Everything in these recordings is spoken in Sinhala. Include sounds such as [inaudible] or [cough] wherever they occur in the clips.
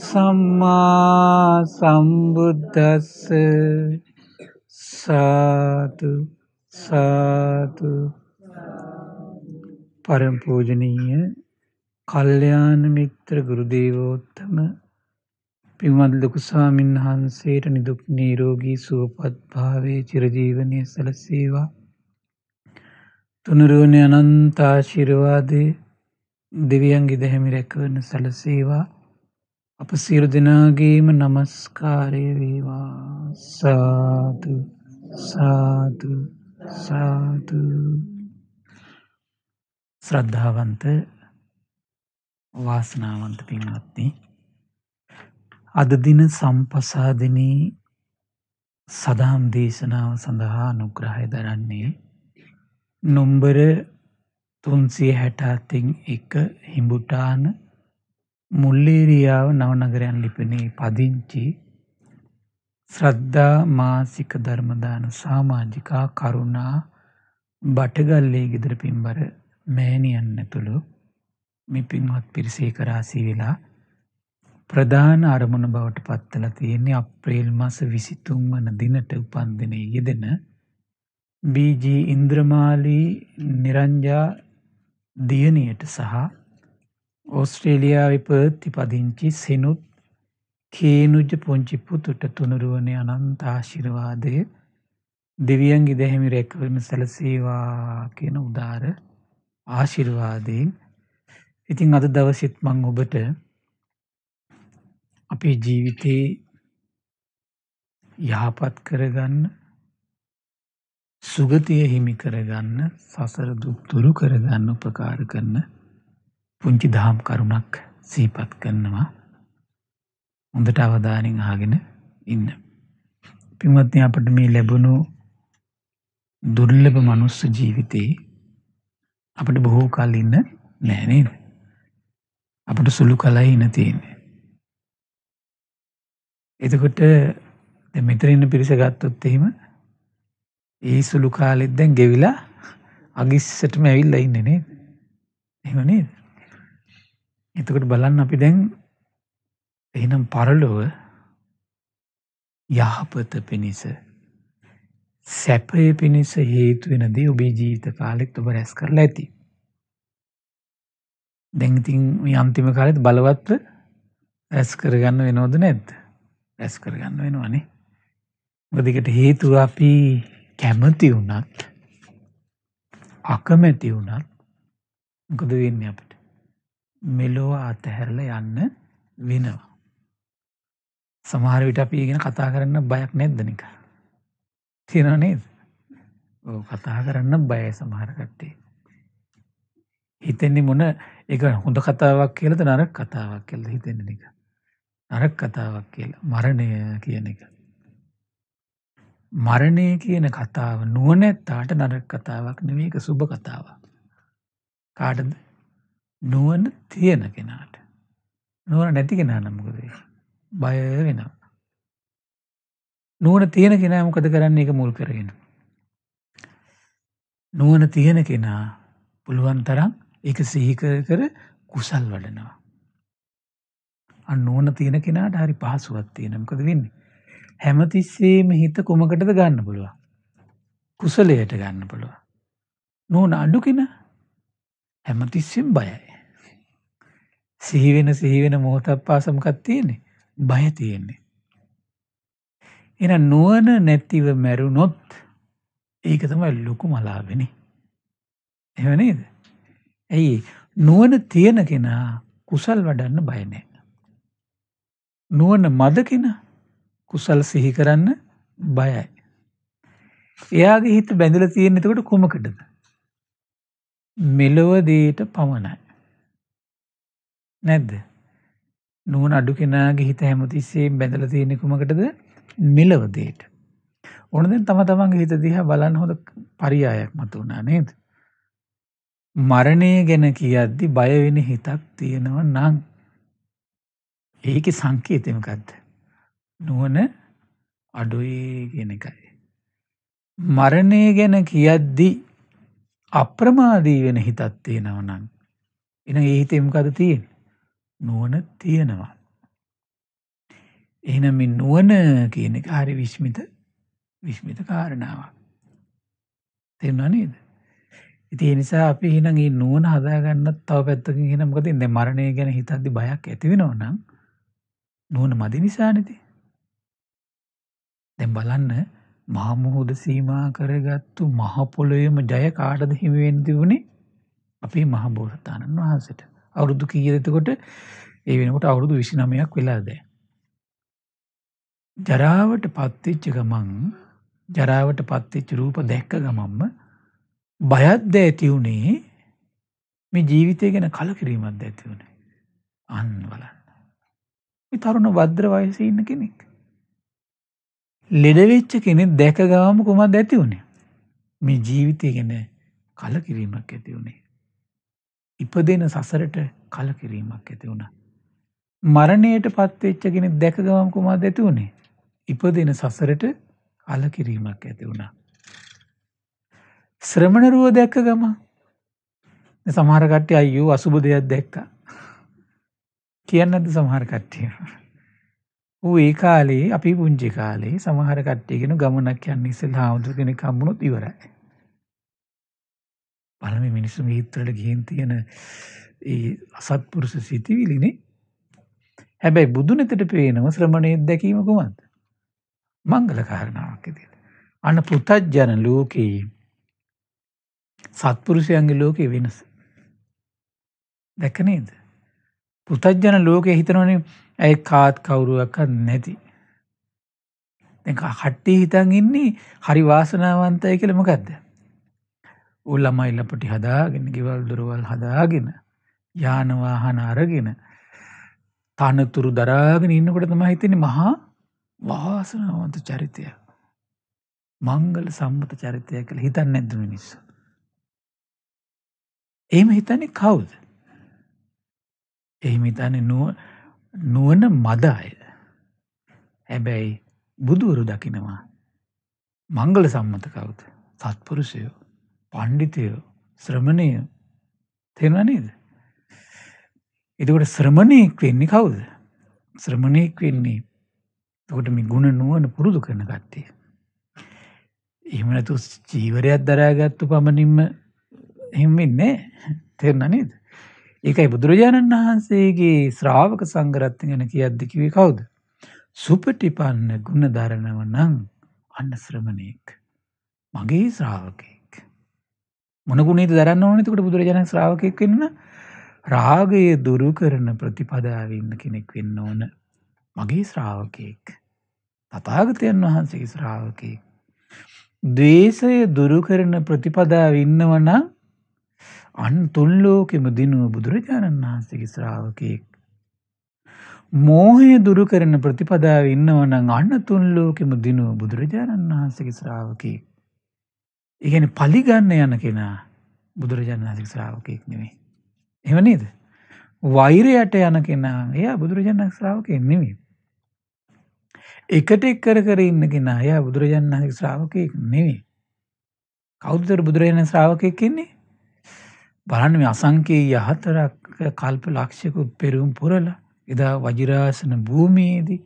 සම්මා සම්බුද්දස්ස සාතු සාතු පරම පූජනීය කල්යාණ මිත්‍ර ගුරුදේවෝත්තම පින්වත් ලොකු ස්වාමීන් වහන්සේට නිදුක් නිරෝගී සුවපත් භාවයේ චිරජීවනයේ සැලසේවා තුනුරුවන අනන්ත ආශිර්වාදේ දෙවියන්ගේ දෙහිමි රැකවන සැලසේවා අප සියලු දෙනාගේම নমස්කාරය වේවා සාදු සාදු සාදු ශ්‍රද්ධාවන්ත වාසනාවන්ත පින්වත්නි අද දින සම්පසාදිනී සදාම් දේශනාව සඳහා අනුග්‍රහය දරන්නේ නොම්බර තුන්සිය හැටාතින් එක හිඹුටාන මුල්ලේරියාව නවනගරයන් ලිපනේ පදිංචි ශ්‍රද්ධා මාසික ධර්මදාන සාමාජිකා කරුණා බටගල්ලේ ගෙදර පින්බර මෑණියන් ඇතුළු මේ පින්වත් පිරිසේ කරාසී වෙලා ප්‍රධාන අරමුණ බවට පත්තල තියෙන්නේ අප්‍රේල් මස විසිතුන් වන දිනට උපන්දිනය යෙදෙන බීජී ඉන්ද්‍රමාලී නිරංජා දියණියට සහ ඕස්ට්‍රේලියාවේ පර්ත්ති පදිංචි සෙනුත් කේනුජ පුංචි පුතුට තුනුරුවන අනන්ත ආශිර්වාදය දෙවියන්ගේ දැහැමි රැකවීම සැලසේවා කියන උදාර ආශිර්වාදයෙන් ඉතින් අද දවසෙත් මං ඔබට අපේ ජීවිතේ යහපත් කරගන්න සුගතිය හිමි කරගන්න සසර දුක් දුරු කරගන්න උපකාර කරන පුංචි දහම් කරුණක් සීපත් කරනවා හොඳට අවධානින් අහගෙන ඉන්න. පින්වත්නි අපට මේ ලැබුණු දුර්ලභ මනුස්ස ජීවිතේ අපිට බොහෝ කල් ඉන්න නෑ නේද? අපිට සුළු කලයි ඉන්න තියෙන්නේ. එතකොට දැන් මෙතන ඉන්න පිරිස ගත්තොත් එහෙම ඒ සුළු කාලෙත් දැන් ගෙවිලා අගිස්සටම ඇවිල්ලා ඉන්නේ නේද? එහෙම නේද? එතකොට බලන්න අපි දැන් එහෙනම් පරලොව යහපත පිණිස සැපය පිණිස හේතුවෙනදී ඔබේ ජීවිත කාලෙක් ඔබ රැස් කරලා ඇති. දැංතින් අන්තිම කාලෙත් බලවත්ව රැස් කරගන්න වෙනෝද නැද්ද රැස් කරගන්න වෙනවානේ. ගදිකට හේතුව අපි කැමති වුනත් අකමැති වුනත් ගොද වෙන්න අපට මෙලොව අතහැරලා යන්න වෙනවා. සමහර විට අපි ගැන කතා කරන්න බයක් නැද්ද නිකන්? තියෙනව නේද? ඔව් කතා කරන්න බයයි සමහර කට්ටිය. හිතෙන්නේ මොන ඒක හොඳ කතාවක් කියලාද නරක කතාවක් කියලාද හිතෙන්නේ නිකන්. නරක කතාවක් කියලා මරණය කියන එක. මරණය කියන කතාව නුවණැත්තාට නරක කතාවක් නෙවෙයි ඒක සුබ කතාවක්. කාටද? නුවණ තියෙන කෙනාට. නුවණ නැති කෙනා නම් මොකද බය වෙනවා. නුවණ තියෙන කෙනා මොකද කරන්නේ ඒක මුල් කරගෙන. නුවණ තියෙන කෙනා පුළුවන් තරම් ඒක සිහි කර කර කුසල් වඩනවා. අන්න නුවණ තියෙන කෙනාට හරි පහසුවක් තියෙනවා. මොකද වෙන්නේ? හැමතිස්සෙම හිත කුමකටද ගන්න පුළුවන්? කුසලයට ගන්න පුළුවන්. නුවණ අඩු කෙනා හැමතිස්සෙම බයයි. සිහි වෙන සිහි වෙන මොහොතක් පාස මොකක් තියෙන්නේ? බය තියෙන්නේ. එහෙනම් නුවණ නැතිව මැරුණොත් ඒක තමයි ලොකුම ලාභෙනේ. එහෙම නේද? ඇයි නුවණ තියෙන කෙනා කුසල් වඩන්න බය නැහැ. නුවණ මද කෙනා කුසල් සිහි කරන්න බයයි. එයාගේ හිත බැඳලා තියෙන එතකොට කොමකටද? මෙලොව දෙයට පමණයි. නැද්ද? නුවණ අඩු කෙනාගේ හිත හැමතිස්සෙම බැඳලා තියෙන්නේ කුමකටද? මෙලව දෙයට. ඕන දැන් තම තමන්ගේ හිත දිහා බලන්න හොඳ පරියායක් මතුණා නේද? මරණය ගැන කියද්දි බය වෙන හිතක් තියෙනවා නම් ඒකේ සංකේතය මොකද්ද? නුවණ අඩුයි කියන එකයි. මරණය ගැන කියද්දි අප්‍රමාදී වෙන හිතක් තියෙනවා නම් එහෙනම් ඒ හිතේ මොකද තියෙන්නේ? නුවණ තියෙනවා. එහෙනම් මේ නුවණ කියන එක හරි විස්මිත විස්මිත කාරණාවක්. තේරුණා නේද? ඉතින් ඒ නිසා අපි එහෙනම් මේ නුවණ හදාගන්නත් තව පැත්තකින් එහෙනම් මොකද ඉන්නේ මරණය ගැන හිතද්දි බයක් ඇති වෙනව නම් නුවණ මදි නිසානේ ඉතින්. දැන් බලන්න මහා මුහුද සීමා කරගත්තු මහ පොළොවේම ජය කාටද හිමි වෙන්නේ? අපේ මහ බෝසතාණන් වහන්සේට. අවුරුදු කීයදතකොට ඒ වෙනකොට අවුරුදු විසි නමයක් වෙලාද. ජරාවට පත්තිච්ච ගමන් ජරාවට පත්තිච්ච රූප දැක්ක ගමම්ම බයත්ද ඇතිවුණේ මේ ජීවිතය ගැන කලකිරීමත් ඇතිවුණේ අන් වලන්න. තරුණ වද්‍ර වයස ඉන්න කෙනෙක්. ලෙඩවෙච්ච කෙනෙක් දැක ගවම කුමක් ඇතිවුණේ මේ ජීවිතය ගැන කලකිරීමක් ඇතිවුණේ ඉපදෙන සසරට කලකිරීමක් ඇති වුණා. මරණයට පත්වෙච්ච කෙනෙක් දැක ගමන් කුමක්ද ඇති වුණේ? ඉපදෙන සසරට කලකිරීමක් ඇති වුණා. ශ්‍රමණ රුව දැක්ක ගම සමහර කට්ටිය අයියෝ අසුබ දෙයක් දැක්කා. කියන්නද සමහර කට්ටිය. ඌ ඒ කාලේ අපි පුංචි කාලේ සමහර කට්ටියගෙන ගමනක් යන්න ඉස්සෙල්ලා හාමුදුරු කෙනෙක් හම්බුනොත් ඉවරයි. බලන්න මේ මිනිස්සුන්ගේ හිතවලට ගිහින් තියෙන ඒ අසත්පුරුෂ සිතිවිලිනේ. හැබැයි බුදුනෙතට පේනම ශ්‍රමණේ දැකීම කොහොමද? මංගල කාරණාවක් විදියට. අන්න පුතජන ලෝකේ සත්පුරුෂයන්ගේ ලෝකේ වෙනස. දැක නේද? පුතජන ලෝකේ හිතනවනේ ඇයි කාත් කවුරුවක්වත් නැති. දැන් කට්ටිය හිතන් ඉන්නේ හරි වාසනාවන්තයි කියලා මොකද්ද? ඌ ළමයි ලපටි හදාගෙන ගෙවල් දොරවල් හදාගෙන යාන වාහන අරගෙන තනතුරු දරාගෙන ඉන්නකොට තමයි හිතෙන්නේ මහා වාසනාවන්ත චරිතය. මංගල සම්මත චරිතය කියලා හිතන්නේ නැද්ද මිනිස්සු? එහෙම හිතන්නේ කවුද? එහෙම හිතන්නේ නුවණ මද අය. හැබැයි බුදුවරු දකිනවා මංගල සම්මත කවුද? සත්පුරුෂයෝ. පණ්ඩිතය ශ්‍රමණය තේරෙනව නේද? එතකොට ශ්‍රමණේක් වෙන්නේ කවුද? ශ්‍රමණේක් වෙන්නේ එතකොට මේ ಗುಣ නුවණ පුරුදු කරන කට්ටිය. එහෙම නැතු ජීවරයක් දරාගත්තු පමණින්ම එහෙම වෙන්නේ තේරෙනව නේද? ඒකයි බුදුරජාණන් වහන්සේගේ ශ්‍රාවක සංඝරත්න ගැන කියද්දි කිව්වේ කවුද? සුපටිපන්න ගුණ දරනව නම් අන්න ශ්‍රමණේක්. මගේ ශ්‍රාවකේ මොන ගුණේද දරන්න ඕනේ එතකොට බුදුරජාණන් ශ්‍රාවකෙක් වෙන්න රාගය දුරු කරන ප්‍රතිපදාවේ ඉන්න කෙනෙක් වෙන්න ඕන මගේ ශ්‍රාවකෙක් තථාගතයන් වහන්සේගේ ශ්‍රාවකෙක් ද්වේෂය දුරු කරන ප්‍රතිපදාවේ ඉන්නවනම් අන් තුන් ලෝකෙම දිනුව බුදුරජාණන් වහන්සේගේ ශ්‍රාවකෙක් මෝහය දුරු කරන ප්‍රතිපදාවේ ඉන්නවනම් අන්න තුන් ලෝකෙම දිනුව බුදුරජාණන් වහන්සේගේ ශ්‍රාවකෙක් ඒගැන පලිගන්න යන කෙනා බුදුරජාණන් වහන්සේ ශ්‍රාවකයෙක් නෙමේ. එහෙම නේද? වෛරයට යන කෙනා එයා බුදුරජාණන් ශ්‍රාවකයෙක් නෙමෙයි. එකට එක් කර කර ඉන්න කෙනා එයා බුදුරජාණන් වහන්සේ ශ්‍රාවකයෙක් නෙමෙයි. කවුදතර බුදුරජාණන් ශ්‍රාවකයෙක් කියන්නේ? බලන්න මේ අසංකේය හතරක් කල්ප ලක්ෂයකුත් පෙරුම් පුරලා එදා වජිරාසන භූමියේදී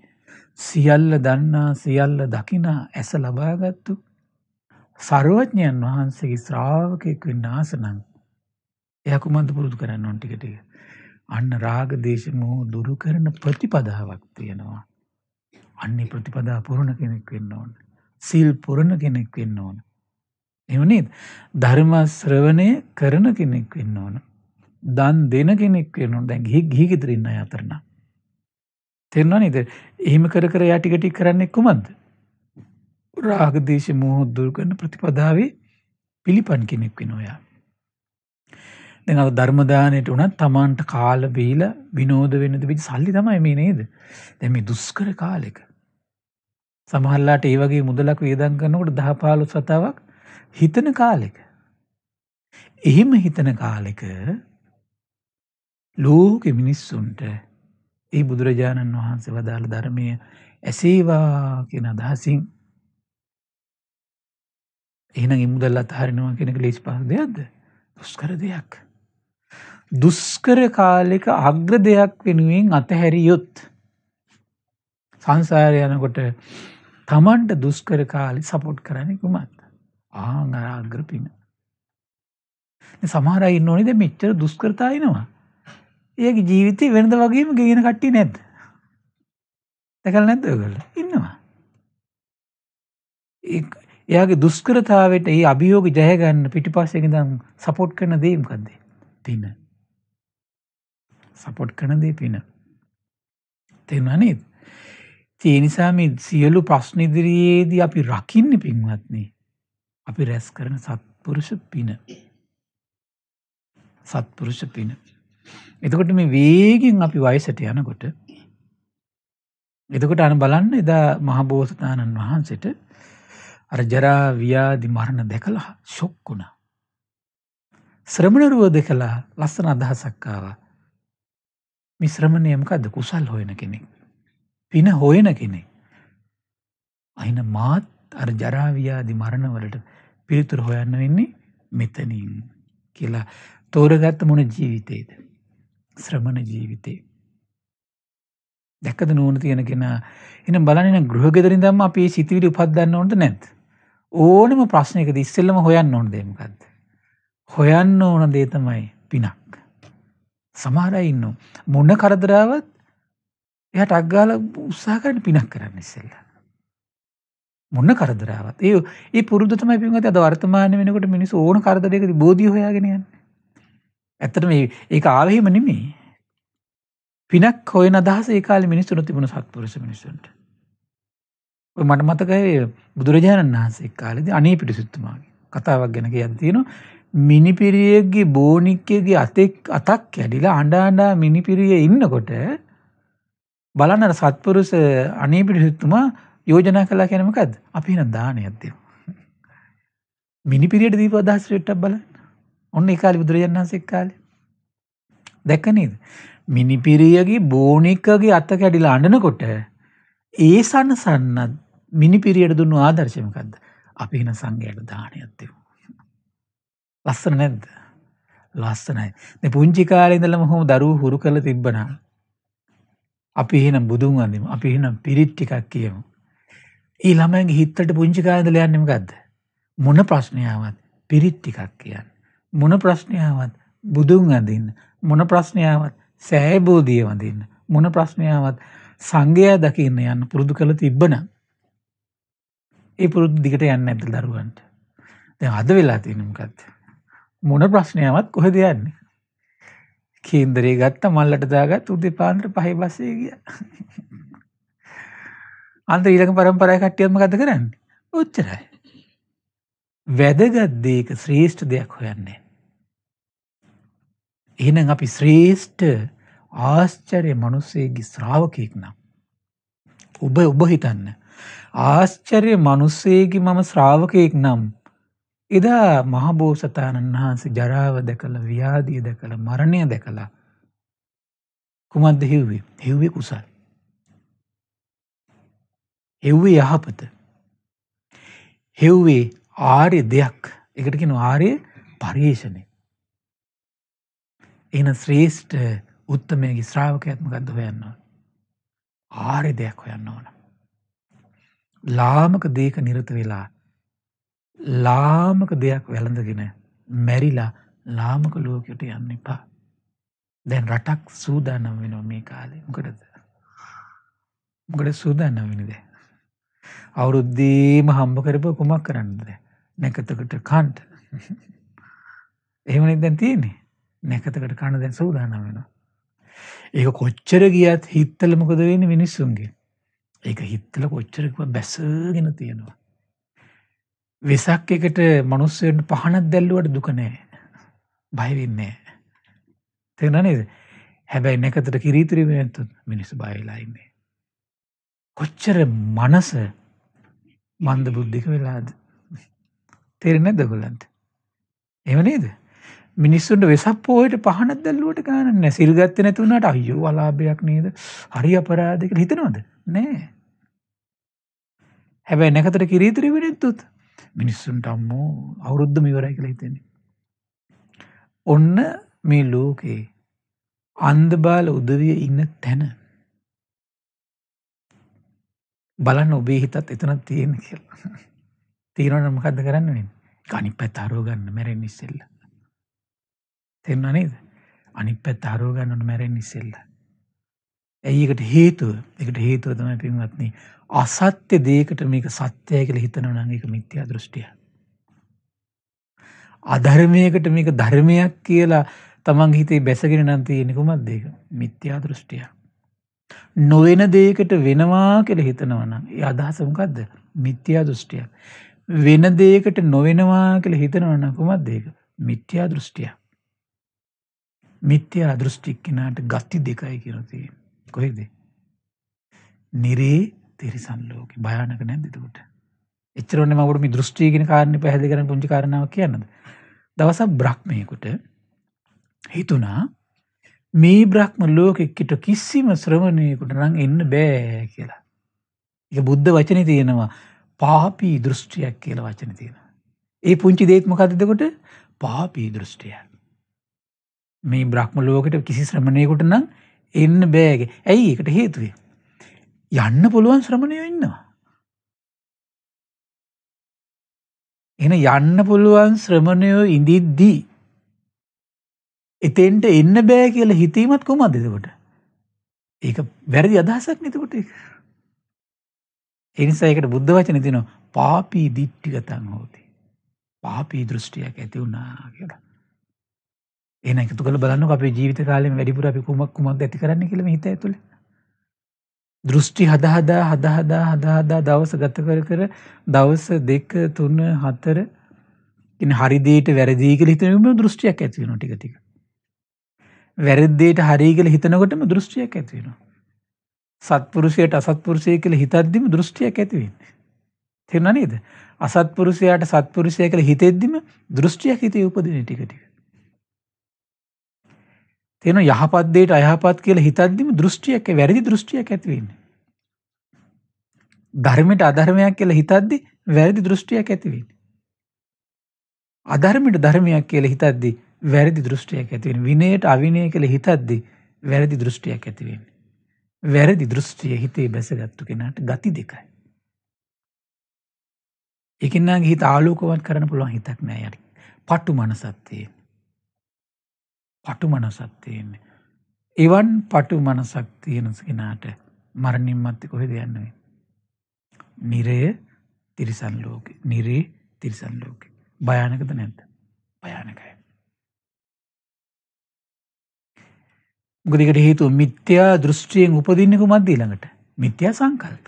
සියල්ල දන්නා සියල්ල දකිනා ඇස ලබාගත්තු සරුවඥයන් වහන්සේගේ ශ්‍රාවකෙක් වෙන්න ආස නම් එයා කුමන්ත පුරුදු කරන්න ඕන ටික ටික. අන්න රාග දේශ මොහ දුරු කරන ප්‍රතිපදාවක් තියෙනවා. අන්නේ ප්‍රතිපදා පුරණ කෙනෙක් වෙන්න ඕන. සීල් පුරණ කෙනෙක් වෙන්න ඕන. එහෙම නේද? ධර්ම ශ්‍රවණය කරන කෙනෙක් වෙන්න ඕන. දන් දෙන කෙනෙක් වෙන්න ඕන. දැන් ගිහි ගිහි ගෙදර ඉන්න අය අතර නම්. තේරෙනවද? එහෙම කර කර යා ටික ටික කරන්නේ කොහොමද? රාග දේශ මෝහ දුරු කරන ප්‍රතිපදාවේ පිළිපන් කෙනෙක් වෙනවා යා. දැන් අර ධර්ම දාණයට උනත් Tamanට කාල බීලා විනෝද වෙන්න දෙවිද සල්ලි තමයි මේ නේද? දැන් මේ දුෂ්කර කාලෙක සමහරලාට ඒ වගේ මුදලක් වේදම් කරනකොට 10 15 සතාවක් හිතන කාලෙක. එහෙම හිතන කාලෙක ලෝකෙ මිනිස්සුන්ට ඒ බුදුරජාණන් වහන්සේ වදාළ ධර්මය ඇසේවා කියන අදහසින් එහෙනම් ඉමුදල් අතහරිනවා කෙනෙක ලේසි පහසු දෙයක්ද දුස්කර දෙයක් දුස්කර කාලෙක අග්‍ර දෙයක් වෙනුවෙන් අතහැරියොත් සංසාරය යනකොට තමන්ට දුස්කර කාලි සපොට් කරන්න කුමත් ආංගර අග්‍ර පින සමහරයි නොනිද මෙච්චර දුස්කරතායිනවා ඒක ජීවිතය වෙනද වගේම ගෙන කට්ටි නැද්ද දැකල් නැද්ද ඔයගොල්ලෝ ඉන්නවා එයාගේ දුස්කරතාවට ඒ අභියෝග ජයගන්න පිටිපස්සෙක දම් සපොට් කරන දේ මොකද්ද? පින. සපොට් කරන දේ පින. තේරුණා නේද? ඒ නිසා මේ සියලු ප්‍රශ්න ඉදිරියේදී අපි රකින්නේ පින්වත්නි. අපි රැස් කරන සත්පුරුෂ පින. සත්පුරුෂ පින. එතකොට මේ වේගෙන් අපි වයසට යනකොට එතකොට අන බලන්න එදා මහබෝසතාණන් වහන්සේට අර ජරා ව්‍යාධි මරණ දැකලා ශොක් වුණා. ශ්‍රමණරුව දෙකලා ලස්සන අදහසක්කාව. මේ ශ්‍රමණය මොකද්ද කුසල් හොයන කෙනෙක්. පින හොයන කෙනෙක්. අහින මාත් අර ජරා ව්‍යාධි මරණ වලට පිළිතුරු හොයන්න වෙන්නේ මෙතනින් කියලා තෝරගත්ත මොන ජීවිතේද? ශ්‍රමණ ජීවිතේ. දැක්කද නෝන තියෙන කෙනා එනම් බලන්න ගෘහගෙදරින් දැම්ම අපේ සිතවිලි උපද්දන්න ඕනද නැද්ද? ඕනම ප්‍රශ්නයකද ඉස්සෙල්ලම හොයන්න ඕන දේමකක්ද. හොයන්න ඕන දේතමයි පිනක්. සමහර ඉන්න මොන්න කරදරාවත් එයට අක්ගාල උත්සාහකරට පිනක් කරන්න ඉස්සෙල්ල. මොන්න කරදරාවත් ඒ ඒ පුරදතම පින්ගත අද වර්තමාන වෙනකට මිනිස් ඕන කරදරයකද බෝධී හොයාගෙනයන්න. ඇත්තට මේ ඒ ආවහෙම නෙමේ. පිනක් හොය අදහස ඒකාල මිනිස්සු නොතිබුණ සත්පුරස මිනිසුන්ට මට මතකයි බුදුරජාණන් වහන්සේ කාලෙද අනේ පිටිසුත්තුමාගේ කතාවක් ගැන කියන්න තියෙනවා මිනිපිරියගේ බෝනික්කයගේ අතෙක් අතක් කැඩිලා අඩාඩා මිනිපිරිය ඉන්නකොට බලන්න සත්පුරුස අනේ පිටිසුත්තුමා යෝජනා කලා කැනමකද අපි එන දානයක්දය මිනිපිරියට දීප අදහස්ටක් බලන්න ඔන්න එකකාලි බුදුරජාණන් වහන්සේ කාලෙ දැකනේද මිනිපිරියගේ බෝනික්කගේ අත කැඩිලා අඩනකොට ඒ සන්නසන්නත් මිනිපිරියට දුන්නු ආදර්ශමකක්ද අපි එන සංඝයට දානයක් දෙමු. ලස්සන නැද්ද? ලස්සනයි. මේ පුංචි කාලේ ඉඳලම හොම දරුවෝ හුරු කරලා තිබ්බනම් අපි එහෙනම් බුදුන් වඳිමු. අපි එහෙනම් පිරිත් ටිකක් කියමු. ඒ ළමයින්ගේ හිතට පුංචි කාලේ ඉඳලා යන්නේ මොකද්ද? මොන ප්‍රශ්නයවත් පිරිත් ටිකක් කියන්න. මොන ප්‍රශ්නයවත් බුදුන් අඳින්න. මොන ප්‍රශ්නයවත් සෑබෝධිය වඳින්න. මොන ප්‍රශ්නයවත් සංගය දකින්න යන්න පුරුදු කළ තිබ්බනම් ඒ පුරුදු දිගට යන්න ඇති දරුවන්ට දැ අද වෙලා තිනම්කත් මොන ප්‍රශ්නයමත් කොහෙද යන්නේ කේන්දරේ ගත්ත මල්ලට දාගත් උදේ පාන්ත්‍ර පහහි බස්සේ ගිය අන්ත ඊළක පරම්පරයි කට්ටියම ගත කරන්න ඔච්චරයි වැදගත්දේක ශ්‍රේෂ්ඨ දෙයක් හොයන්නේ එහෙනම් අපි ශ්‍රේෂ්ඨ ආශ්චරය මනුස්සේගේ ශ්‍රාවකයෙක් නම් ඔබ ඔබ හිතන්න ආශ්චර්ය මිනිස්සෙකි මම ශ්‍රාවකයෙක් නම් එදා මහබෝසතාණන් වහන්සේ ජරාව දැකලා ව්‍යාධිය දැකලා මරණය දැකලා කුමක්ද හෙව්වේ? හෙව්වේ කුසල්. හෙව්වේ යහපත. හෙව්වේ ආර්ය දෙයක්. ඒකට කියනවා ආර්ය පරිේශණය. එන ශ්‍රේෂ්ඨ උත්තමයේ ශ්‍රාවකයාත් මොකද්ද හොයන්න ඕන? ආර්ය දෙයක් හොයන්න ඕන. ලාමක දේක නිරත වෙලා ලාමක දෙයක් වැළඳගෙන මැරිලා ලාමක ලෝකයට යන්න එපා. දැන් රටක් සූදානම් වෙනවා මේ කාලේ. මොකටද? මොකටද සූදානම් වෙන්නේ දැන්? අවුරුද්දේම හම්බ කරපුව කුමක් කරන්නද? නැකතකට කන්ට. එහෙමනේ දැන් තියෙන්නේ. නැකතකට කන්න දැන් සූදානම් වෙනවා. ඒක කොච්චර ගියත් හිත්තල මොකද වෙන්නේ මිනිස්සුන්ගේ? ඒක හිත්තල කොච්චරකව බැසගෙන තියෙනවා. වෙසක් එකට මනුස්සයන්ට පහනක් දැල්ලුවට දුක නෑ. බය වෙන්නේ නෑ. තේරුණා නේද? හැබැයි නැකතට කිරීතිරි වෙනත් මිනිස්සු බය වෙලා ඉන්නේ. කොච්චර මනස මන්ද බුද්ධික වෙලාද? තේරෙන්නේ නැද්ද ඔයගොල්ලන්ට? එහෙම නේද? මිනිස්සුන්ට වෙසක් පොහේට පහනක් දැල්ලුවට ගානක් නැහැ. සිල් ගත්තේ නැති වුණාට අයියෝ අලාභයක් නේද? හරි අපරාධයක් කියලා හිතනවද? නෑ. හැබැයි නැකතට කිරීතිරි වෙනෙද්දුත් මිනිස්සුන්ට අම්මෝ අවුරුද්දම ඉවරයි කියලා හිතෙන්නේ. ඔන්න මේ ලෝකේ අන්දබාල උදවිය ඉන්න තැන බලන්න ඔබේ හිතත් එතනක් තියෙන කියලා. [laughs] තීරණ මොකද්ද කරන්න වෙන්නේ? කණි පැත අරව ගන්න මැරෙන්න ඉස්සෙල්ලා. තේරුණා නේද? අනිත් පැත්ත හරව ගන්න ඕන මැරෙන්න ඉස්සෙල්ලා. ඇයි ඒකට හේතුව? ඒකට හේතුව තමයි පින්වත්නි අසත්‍ය දෙයකට මේක සත්‍යයි කියලා හිතනවා නම් ඒක මිත්‍යා දෘෂ්ටියක්. අධර්මයකට මේක ධර්මයක් කියලා තමන්ගේ හිතේ බැසගෙන නම් තියෙන කුමක්ද ඒක? මිත්‍යා දෘෂ්ටියක්. නොවන දෙයකට වෙනවා කියලා හිතනවා නම් ඒ අදහස මොකද්ද? මිත්‍යා දෘෂ්ටියක්. වෙන දෙයකට නොවෙනවා කියලා හිතනවා නම් කුමක්ද ඒක? මිත්‍යා දෘෂ්ටියක්. මිත්‍යා දෘෂ්ටි කෙනාට ගති දෙකයි කියලා තියෙන්නේ. කොහෙද? නිරේ තිරිසන් ලෝකේ. භයානක නැද්ද එතකොට? එච්චර ඕනේ මම මේ දෘෂ්ටි කියන කාරණේ පැහැදිලි කරන්න පුංචි කාරණාවක් කියන්නද? දවසක් බ්‍රහ්මයෙකුට හිතුණා මේ බ්‍රහ්ම ලෝකෙකට කිසිම ශ්‍රමණයෙකුට නම් එන්න බෑ කියලා. ඒක බුද්ධ වචනේ තියෙනවා. පාපී දෘෂ්ටියක් කියලා වචනේ තියෙනවා. ඒ පුංචි දෙයත් මොකද්ද එතකොට? පාපී දෘෂ්ටියක්. මේ බ්‍රහ්ම ලෝකට කිසි ශ්‍රමණයකුට නම් එන්න බෑග ඇයි එකට හේතුවේ. යන්න පුළුවන් ශ්‍රමණය ඉන්නවා. එන යන්න පුළුවන් ශ්‍රමණයෝ ඉඳිද්දී. එතෙන්ට එන්න බෑ කියල හිතීමත් කොමත් දෙදකොට. ඒක වැරදි අදහසක් නතිකොට එනිසායකට බුද්ධ වචන තිනවා පාපී දිට්ටිගතන් හෝති. පාපී දෘෂ්ටියක් ඇති වුණා කියලා. එහෙනම් එකතු කරලා බලන්නකො අපේ ජීවිත කාලෙම වැඩිපුර අපි කුමක් කුමක්ද ඇති කරන්නේ කියලා මේ හිත ඇතුලේ. දෘෂ්ටි හදා හදා හදා හදා හදා හදා දවස ගත කර කර දවස් 2 3 4 ඉතින් හරි දෙයට වැරදි කියලා හිතනකොටම දෘෂ්ටියක් ඇති වෙනවා ටික ටික. වැරද්දේට හරි කියලා හිතනකොටම දෘෂ්ටියක් ඇති වෙනවා. සත්පුරුෂයට අසත්පුරුෂය කියලා හිතද්දිම දෘෂ්ටියක් ඇති වෙන්නේ. තේරුණා නේද? අසත්පුරුෂයාට සත්පුරුෂය කියලා හිතෙද්දිම දෘෂ්ටියක් හිතේ උපදින ටික ටික. තේන යහපත් දෙයට අයහපත් කියලා හිතද්දිම දෘෂ්ටියක් වැරදි දෘෂ්ටියක් ඇති වෙන්නේ. ධර්මයට අධර්මයක් කියලා හිතද්දි වැරදි දෘෂ්ටියක් ඇති වෙන්නේ. අධර්මයට ධර්මයක් කියලා හිතද්දි වැරදි දෘෂ්ටියක් ඇති වෙන්නේ. විනයට අවිනය කියලා හිතද්දි වැරදි දෘෂ්ටියක් ඇති වෙන්නේ. වැරදි දෘෂ්ටිය හිතේ බැසගත්තු කෙනාට ගති දෙකයි. ඒකෙන්නාගේ හිත ආලෝකවත් කරන්න පුළුවන් හිතක් නෑ යට. පටු මනසක් තියෙන. පටු මනසක් තියෙන්නේ. එවන් පටු මනසක් තියෙන කෙනාට මරණින් මත්තේ කොහෙද යන්නේ? නිරය තිරිසන් ලෝකේ. නිරේ තිරිසන් ලෝකේ. භයානකද නැද්ද? භයානකයි. මොකද ඒකට හේතුව මිත්‍යා දෘෂ්ටියෙන් උපදින්නේ කුමක්ද ඊළඟට? මිත්‍යා සංකල්ප.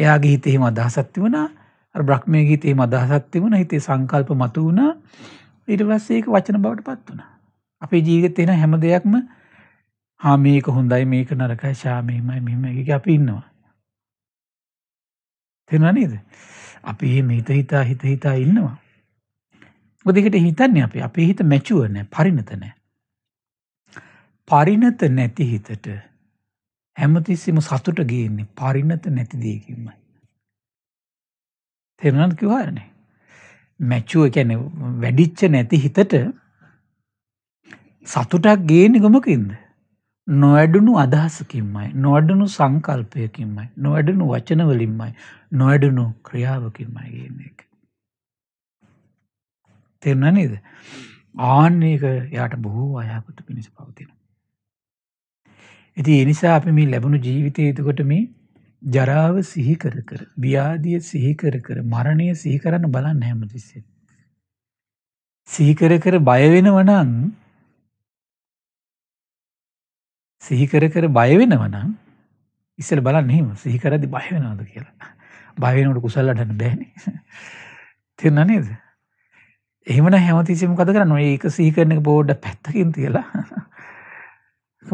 එයාගේ හිතේ එහෙම අදහසක් තිබුණා. අර බ්‍රහ්මයේ හිතේ එහෙම අදහසක් තිබුණා. හිතේ සංකල්ප මතු වුණා. ඊට පස්සේ ඒක වචන බවට පත් වුණා. අපේ ජීවිතේ එන හැම දෙයක්ම ආ මේක හොඳයි මේක නරකයි ශා මෙහෙමයි මෙහෙමයි කියලා අපි ඉන්නවා. තේරුණා නේද? අපි මේ හිත හිතා හිත හිතා ඉන්නවා. මොකද ඒකට හිතන්නේ අපි. අපේ හිත මැචුවර් නැහැ, පරිණත නැහැ. පරිණත නැති හිතට හැමතිස්සෙම සතුට ගේන්නේ පරිණත නැති දෙයකින්මයි. තේරුණාද කිව්වා නේද? මැචුව කියන්නේ වැඩිච්ච නැති හිතට සතුටක් ගේන්නේ ගොමකින්ද? නොවැඩුණු අදහසකින්මයි, නොවැඩුණු සංකල්පයකින්මයි, නොවැඩුණු වචනවලින්මයි, නොවැඩුණු ක්‍රියාවකින්මයි ගේන්නේ ඒක. තේරුණා නේද? ආන්නේක යාට බොහෝ අයහපත පිණිස පවතින. ඉතින් ඒ නිසා අපි මේ ලැබුණු ජීවිතයේ එතකොට මේ ජරාව සිහි කර කර ව්‍යාධිය සිහි කර කර මරණය සිහි කරන්න බලන්න හැමතිස්සේ. සිහි කර කර බයවෙනවනං සිහි කර කර බයවෙනවනම් ඉස්සර බලන්න හෙම සිහි කරදි බයවෙනවද කියලා. බයවෙනට කුසල්ලටන්න බෑනේ. තිරණ නේද. එහමන හැමතිසිම කත කරන්න ඒක සීකරන බෝඩ්ඩ පැත්තකින් තියලා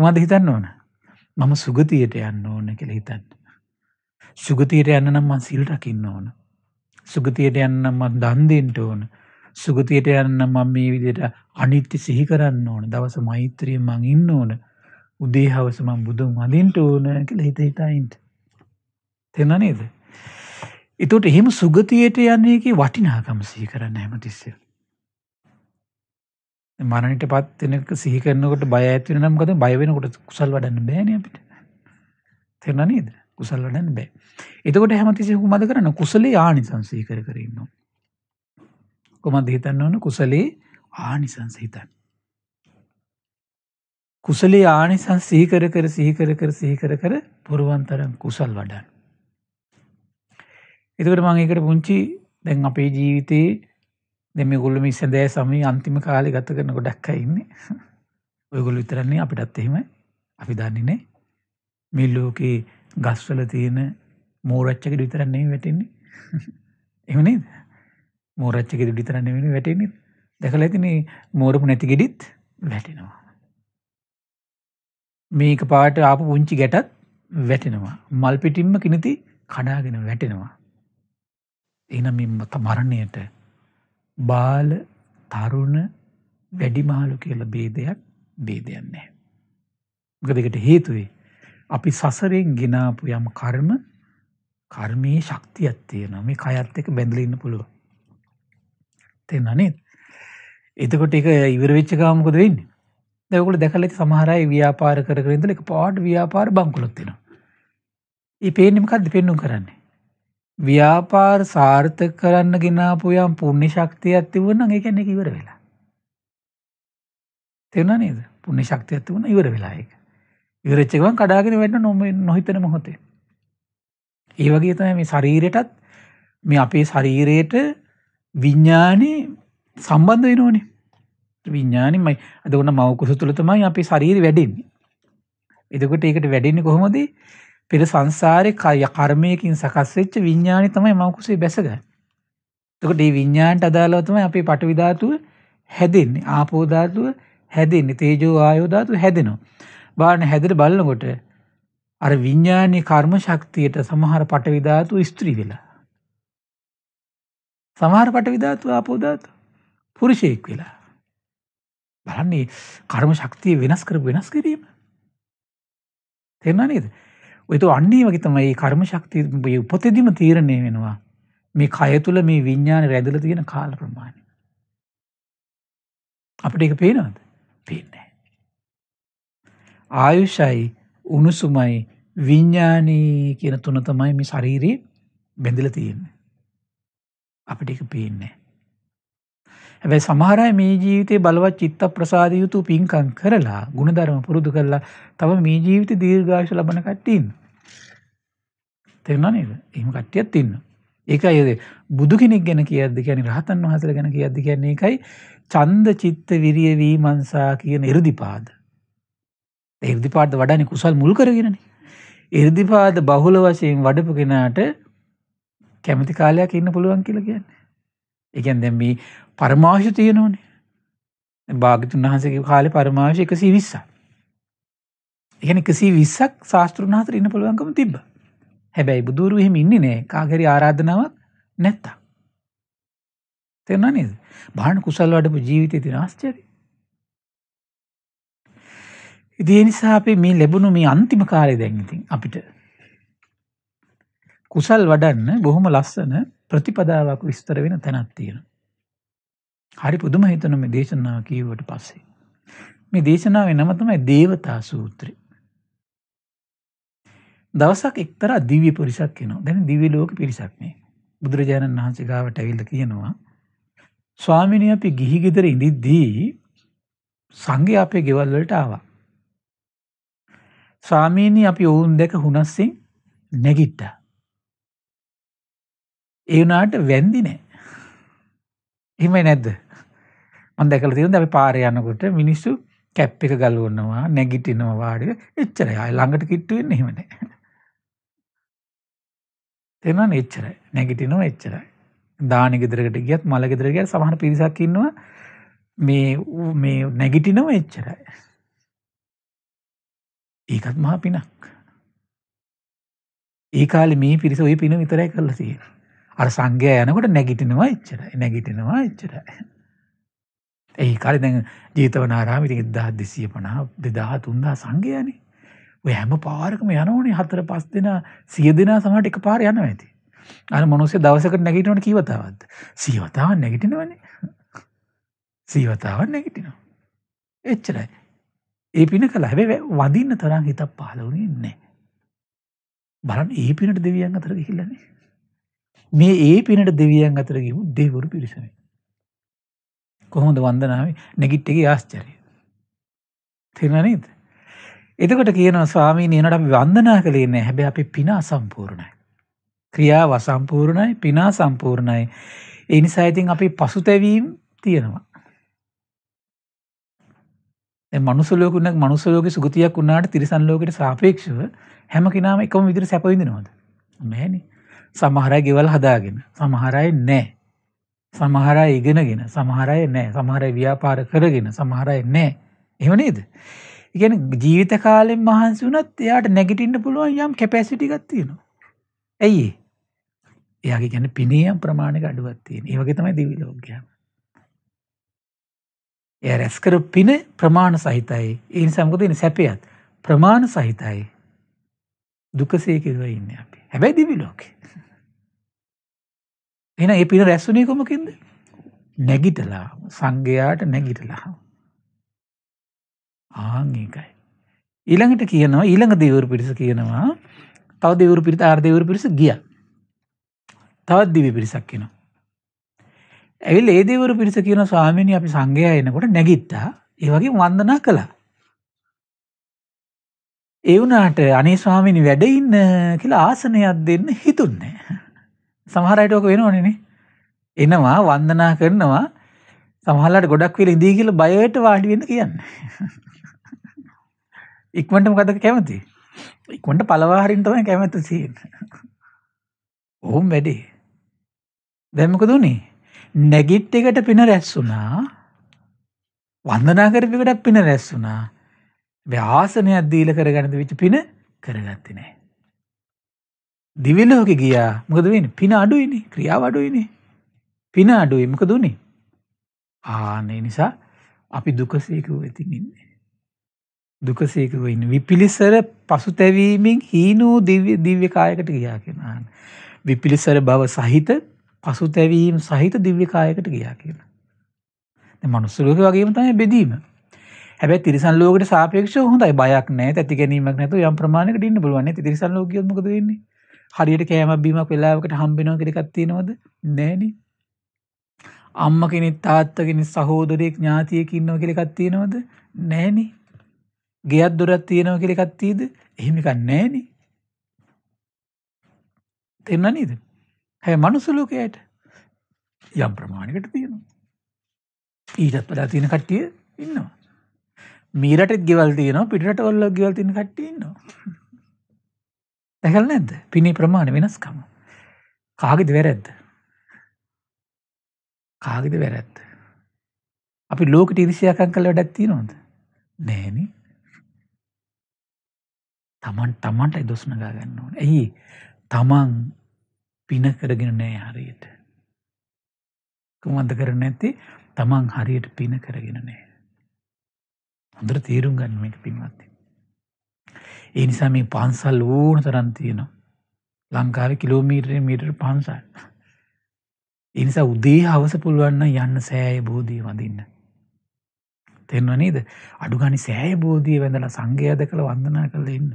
මද හිතන්න ඕන. මම සුගතියට යන්න ඕන කෙළ හිතන්න. සුගතියට යන්න නම් මං සිල් රකින්න ඕන. සුගතියට යන්න නම් මං දන් දෙන්න ඕන. සුගතියට යන්න නම් මම මේ විදිහට අනිත්‍ය සිහි කරන්න ඕන. දවස මෛත්‍රිය මං ඉන්න ඕන. උදේ හවස මං බුදුන් වඳින්න ඕන කියලා හිත හිතා ඉන්න. තේරුණා නේද? ඒතකොට එහෙම සුගතියට යන්නේ කී වටිනාකම සිහි කරන්න හැමතිස්සෙම. මරණයටපත් වෙනක සිහි කරනකොට බය ඇති වෙනවා නම් මොකද බය වෙනකොට කුසල් වඩන්න බෑනේ අපිට. තේරුණා නේද? කුසල් වඩන්න බෑ. එතකොට හැමතිස්සේ කුමද කරන්න කුසලේ ආනිසංසය කර කර ඉන්නවා. කොහොමද හිතන්න ඕන කුසලේ ආනිසංස හිතන්න. කුසලේ ආනිසංස සිහි කර කර සිහි කර කර සිහි කර කර පුරුවන් තරම් කුසල් වඩන්න. එතකොට මම ඒකට පුංචි දැන් අපේ ජීවිතේ දැන් මේගොල්ලෝ මේ සඳෑ සමී අන්තිම කාලේ ගත කරන ගොඩක් අය ඉන්නේ. ඔයගොල්ලෝ විතරක් නේ අපිටත් එහෙම අපි දන්නේ නේ. මේ ලෝකේ ගස්වල තියෙන මෝරච්චකට විතරක් නෙමෙයි වැටෙන්නේ. එහෙම නේද? මෝරච්චකට විතරක් නෙමෙයි වැටෙන්නේ. දැකලා ඇතිනේ මෝරපු නැති ගෙඩිත් වැටෙනවා. මේක පාට ආපු පුංචි ගැටත් වැටෙනවා. මල් පිටින්ම කිනිති කඩාගෙන වැටෙනවා. එහෙනම් මේ මරණයට බාල තරුණ වැඩිමහලු කියලා ભેදයක් ભેදයක් නැහැ. මොකද ඒකට හේතුවේ අපි සසරෙන් ගෙනාපු යම් කර්ම කර්මයේ ශක්තියක් තියෙනවා මේ කයත් එක්ක බැඳලා ඉන්න පුළුවන්. තේරුණා නේද? එතකොට ඒක ඉවර වෙච්ච ගමන් මොකද වෙන්නේ? දැන් ඔයගොල්ලෝ දැකලා ඉති සමහර අය ව්‍යාපාර කර කර ඉඳලා එකපාරට ව්‍යාපාර බංකොලොත් වෙනවා. ඒ පේන්නේ මොකද්ද පෙන්නුම් කරන්නේ? ව්‍යාපාර සාර්ථක කරන්න ගෙනාපු යම් පුණ්‍ය ශක්තියක් තිබුණනම් ඒ කියන්නේ ඒක ඉවර වෙලා. තේරුණා නේද? පුණ්‍ය ශක්තියක් තිබුණා ඉවර වෙලා ඒක. ඉරච්චකවන් කඩාගෙන වැඩ නොම නොහිතන මොහොතේ. ඒ වගේ තමයි මේ ශරීරයටත් මේ අපේ ශරීරයට විඤ්ඥානය සම්බන්ධ වෙනෝනේ විඤ්ඥානමයි අද ඔන්න මවකුස තුළ තමයි අපි ශරීර වැඩෙන්නේ. එදකොට ඒකට වැඩෙන්නේ කොහොමද පෙර සංසාරය කය කර්මයකින් සකස්වෙච්ච විඤ්ඥානි තමයි මවකුසේ බැසග. තකට ඒ විඤ්ඥාන්ට අදාලවතම අපි පටවිධාතුව හැදෙන්නේ ආපෝධාතුව හැදෙන්නේ තේජෝ ආයෝධාතු හැදෙනවා. බාන හැදර බලන්නකොට අර විඤ්ඥානය කර්ම ශක්තියට සමහර පට විධාතු ස්ත්‍රී වෙලා. සමහර පට විධාතු ආපෝධාතු පුරුෂයෙක් වෙලා. බලන්නේ කර්ම ශක්තිය වෙනස් කර වෙනස් කිරීම. තෙරනා නේද. ඔයතු අන්නේ වගේ තමයි කර්ම ශක්තිය උපතෙදිම තීරණය වෙනවා මේ කය තුළ මේ විඤ්ඥාන රැදල තියෙන කාල ප්‍රමාණය. අපට එක පේනවද පේන්න. ආයුෂයි උණුසුමයි විඤ්ඥානී කියන තුන තමයි මේ ශරීරී බැඳිල තියෙන්න. අපිට එක පේන්නේ. ඇැබැයි සමහරයි මේ ජීවිතය බලවත් චිත්ත ප්‍රසාධ යුතු පින්කං කරලා ගුණධර්ම පුරුදු කරලා තව මේ ජීවිත දීර්ඝාශ ලබන කට්ටීන්. තෙරනනිද එහම කට්ටියත් තින්න. ඒක අයද බුදු කෙනෙක් ගැන කියද කියන රහතන් වහසර ගැන කියද කියන්නේ එකයි චන්ද චිත්ත විරිය වීමන්සා කියන එරුදිපාද. එරදිපාට වඩනි කුසල් මුල් කරගෙනන. එරදිපාද බහුල වශයෙන් වඩපු කෙනාට කැමති කාලයක් ඉන්න පුළුවන් කියල කියන්න. එකන් දැම් මේ පරමාශ තියෙනවනේ භාගිතුන් වහන්සගේ කාලෙ පරමාශ එකසී විස්ස. එකන එකසී විස්සක් ශාස්තෘන් හතර ඉන්න පුළුවන්කම තිබ්බ. හැබැයි බුදුරු එහෙම ඉන්න නෑ කාගරි ආරාධනාවක් නැත්තා. තෙරන්න නේද භාන කුසල් වඩපු ජීවිතය තිනාස්චරී ඉතින් ඒ නිසා අපි මේ ලැබුණු මේ අන්තිම කාලේ දැන් ඉතින් අපිට කුසල් වඩන්න බොහොම ලස්සන ප්‍රතිපදාවක් විස්තර වෙන තැනක් තියෙනවා. හරි පුදුම හිතන මේ දේශනාව කියවුවට පස්සේ මේ දේශනාවේ නම තමයි දේවතා සූත්‍රය. දවසක් එක්තරා දිව්‍ය පුරිසක් එනවා. දැන් දිව්‍ය ලෝක පිරිසක් මේ. බුදුරජාණන් වහන්සේ ගාවට ඇවිල්ලා කියනවා ස්වාමීනි අපි ගිහි ගෙදර ඉඳිද්දී සංඝයා අපේ ගෙවල් වලට ආවා. ස්වාමීණී අපි ඔවුන් දෙක හුනස්සින් නැගිට්ටා. ඒවනාට වැන්දි නෑ. එහෙමයි නැද්ද මන් දැකල තියද අපි පාර යන්නකොට මිනිස්සු කැප් එක ගලවන්නවා නැගිටිනවා වාඩි එච්චරයි අය ළඟට කිට්ටුවෙන් එහෙමන තෙනන් එච්චරයි නැගිටිනවා එච්චරයි දාන ගෙදරකට ගියත් මල ගෙදරගට සහන පිරිසක් ඉන්නවා මේ මේ නැගිටිනව එච්චරයි ඒකත් මහා පිනක්. ඒ කාලේ මේ පිරිස ওই පින විතරයි කරලා තියෙන්නේ. අර සංඝයා යනකොට නැගිටිනවා එච්චරයි. නැගිටිනවා එච්චරයි. ඒ කාලේ දැන් ජීතවනාරාමයේ ඉතින් 1250 2000 3000 සංඝයානේ. ඔය හැම පාරකම යනෝනේ හතර පස් දෙනා සිය දෙනා සමහරට එක පාර යනවා ඇති. අර මිනිස්සු දවසකට නැගිටිනවට කී වතාවක්ද? සිය වතාවක් නැගිටිනවනේ. සිය වතාවක් නැගිටිනවා. එච්චරයි. ඒ පින කළ හැබැ වදින්න තරම් හිතක් පහලවුණේ නෑ. බලන් ඒ පිනට දෙවියන් අතර ගිහිල්ලන්නේ. මේ ඒ පිනට දෙවියන් අතර ගිමු දෙවරු පිරිසම. කොහොමද වන්දනාවේ නැගිට් එක ආශ්චරය. තෙරනනේද. එතකොට කියනවා ස්වාමීන් නට අපි වන්දනා කළේ නෑ හැබැ අපි පිනා සම්පූර්ණයි. ක්‍රියාව සම්පූර්ණයි පිනා සම්පූර්ණයි. එනිසා ඉතින් අපි පසුතැවීම් තියෙනවා. මනුසලෝකුනක් මනුසලෝක සුගතියක් වුණාට තිරිසන් ලෝකට සාපේක්ෂව හැම කෙනාම එකම විදිර සැපවිඳනවද නැන සමහරයි ගෙවල් හදාගෙන සමහරයි නෑ සමහරයි ඉගෙනගෙන සමහරයි නෑ සමහරයි ව්‍යාපාර කරගෙන සමහරයි නෑ එහනේද ඉගැන ජීවිත කාලෙන් මහන්සි වනත් එයාට නැගිටින්න පුළුවන් යම් කැපැසිටිගත්තියනවා ඇයි ඒගේ ගැන පිනයම් ප්‍රමාණක අඩුවත්තියෙන් ඒවගේ තමයි දිවිලෝගයන් එය රැස් කර පින ප්‍රමාණ සහිතයි. ඒ නිසා මොකද ඉන්නේ සැපයත් ප්‍රමාණ සහිතයි. දුකසේ කියලා ඉන්නේ අපි. හැබැයි දිවි ලෝකේ. එහෙනම් මේ පින රැස්ුනේ කොමකින්ද? නැගිටලා සංගයාට නැගිටලා. ආන් එකයි. ඊළඟට කියනවා ඊළඟ දෙවිවරු පිරිස කියනවා තව දෙවිවරු පිරිස ආර දෙවිවරු පිරිස ගියා. තවත් දිවි පිරිසක් එනවා. ඇවිල් ඒදේවරු පිරිස කියන ස්වාමිණි අපි සංගය එනකොට නැගිත්තා ඒවගේ වන්දනා කළා. ඒවුනාට අනේ ස්වාමිණි වැඩඉන්න කියලා ආසනයක් දෙන්න හිතුන්නේ. සමහරයටෝක වෙනවනනේ එනවා වන්දනා කරනවා සමහලට ගොඩක් වෙල ඉදී කියල බයට වාඩිවෙන්න කියන්න. [laughs] ඉක්මටම කදක කැමති. ඉක්මට පලවාහරින්ටම කැමැත සීන්. [laughs] ඔහුම් වැඩේ. දැමක දුනේ නැගිට් එකට පින රැස් වුණා. වන්දනා කරපු එකට පින රැස් වුණා. ආසනයක් දීලා කරගන්න දෙවිච්ච පින කරගත්තේ නැහැ. දිවි ලෝකෙ ගියා. මොකද වෙන්නේ? පින අඩුයිනේ. ක්‍රියාව අඩුයිනේ. පින අඩුයි. මොකද උනේ? ආනේ නිසා අපි දුකසේ කිව්ව ඉතින් ඉන්නේ. දුකසේ කිව්ව ඉන්නේ. විපිලිසර පසුතැවීමෙන් හීනෝ දිව්‍ය දිව්‍ය කායකට ගියා කියන ආන. විපිලිසර බව සහිත පසුතැවීම් සහිත දිව්‍යකායකට ගියා කියන. මනුස්සලෝක වගේම තමයි බෙදීම. හැබැයි තිරිසන් ලෝකයට සාපේක්ෂව හොඳයි බයක් නැහැ තැති ගැනීමක් නැතුව යම් ප්‍රමාණයකට ඉන්න පුළුවන්. ඒ තිරිසන් ලෝකියොත් මොකද වෙන්නේ? හරියට කෑමක් බීමක් වෙලාවකට හම්බෙනවා කියලා එකක් තියෙනවද? නැහනේ. අම්ම කෙනෙක් තාත්තා කෙනෙක් සහෝදරයෙක් ඥාතියෙක් ඉන්නවා කියලා එකක් තියෙනවද? නැහනේ. ගෙයක් දොරක් තියෙනවා කියලා එකක් තියෙද? එහෙම එකක් නැහනේ. තේරුණා නේද? හැබැයි මනුස්ස ලෝකයට යම් ප්‍රමාණයකට තියෙනවා. ඊටත් වඩා තියෙන කට්ටිය ඉන්නවා. මේ රටෙත් ගෙවල් තියෙනවා පිටරටවල ගෙවල් තියෙන කට්ටිය ඉන්නවා. දැකලා නැද්ද? පිනේ ප්‍රමාණය වෙනස්කම. කාගේද වැරද්ද? කාගේද වැරද්ද? අපි ලෝකෙට ඉරිසියාකම් කළ වැඩක් තියෙනවද? නෑනේ. තමන් තමන්ටයි දොස් නගා ගන්න ඕනේ. ඇයි? තමන් පින කරගෙන නෑ හරියට. කුමන්ද කරන ඇති තමන් හරියට පින කරගෙන නෑ. හොඳර තේරුම් ගන්න මේක පින්වත්ති. ඒ නිසා මේ පන්සල් ඕන තරම් තියෙනවා. ලංකාවේ කිලෝමීටරෙන් මීටර පන්සල්. ඒ නිසා උදේ හවස පුළුවන් යන්න සෑය බෝධිය වඳින්න. තේරෙනව නේද? අඩුගානේ සෑය බෝධිය වැඳලා සංඝයා දැකලා වන්දනා කරලා ඉන්න.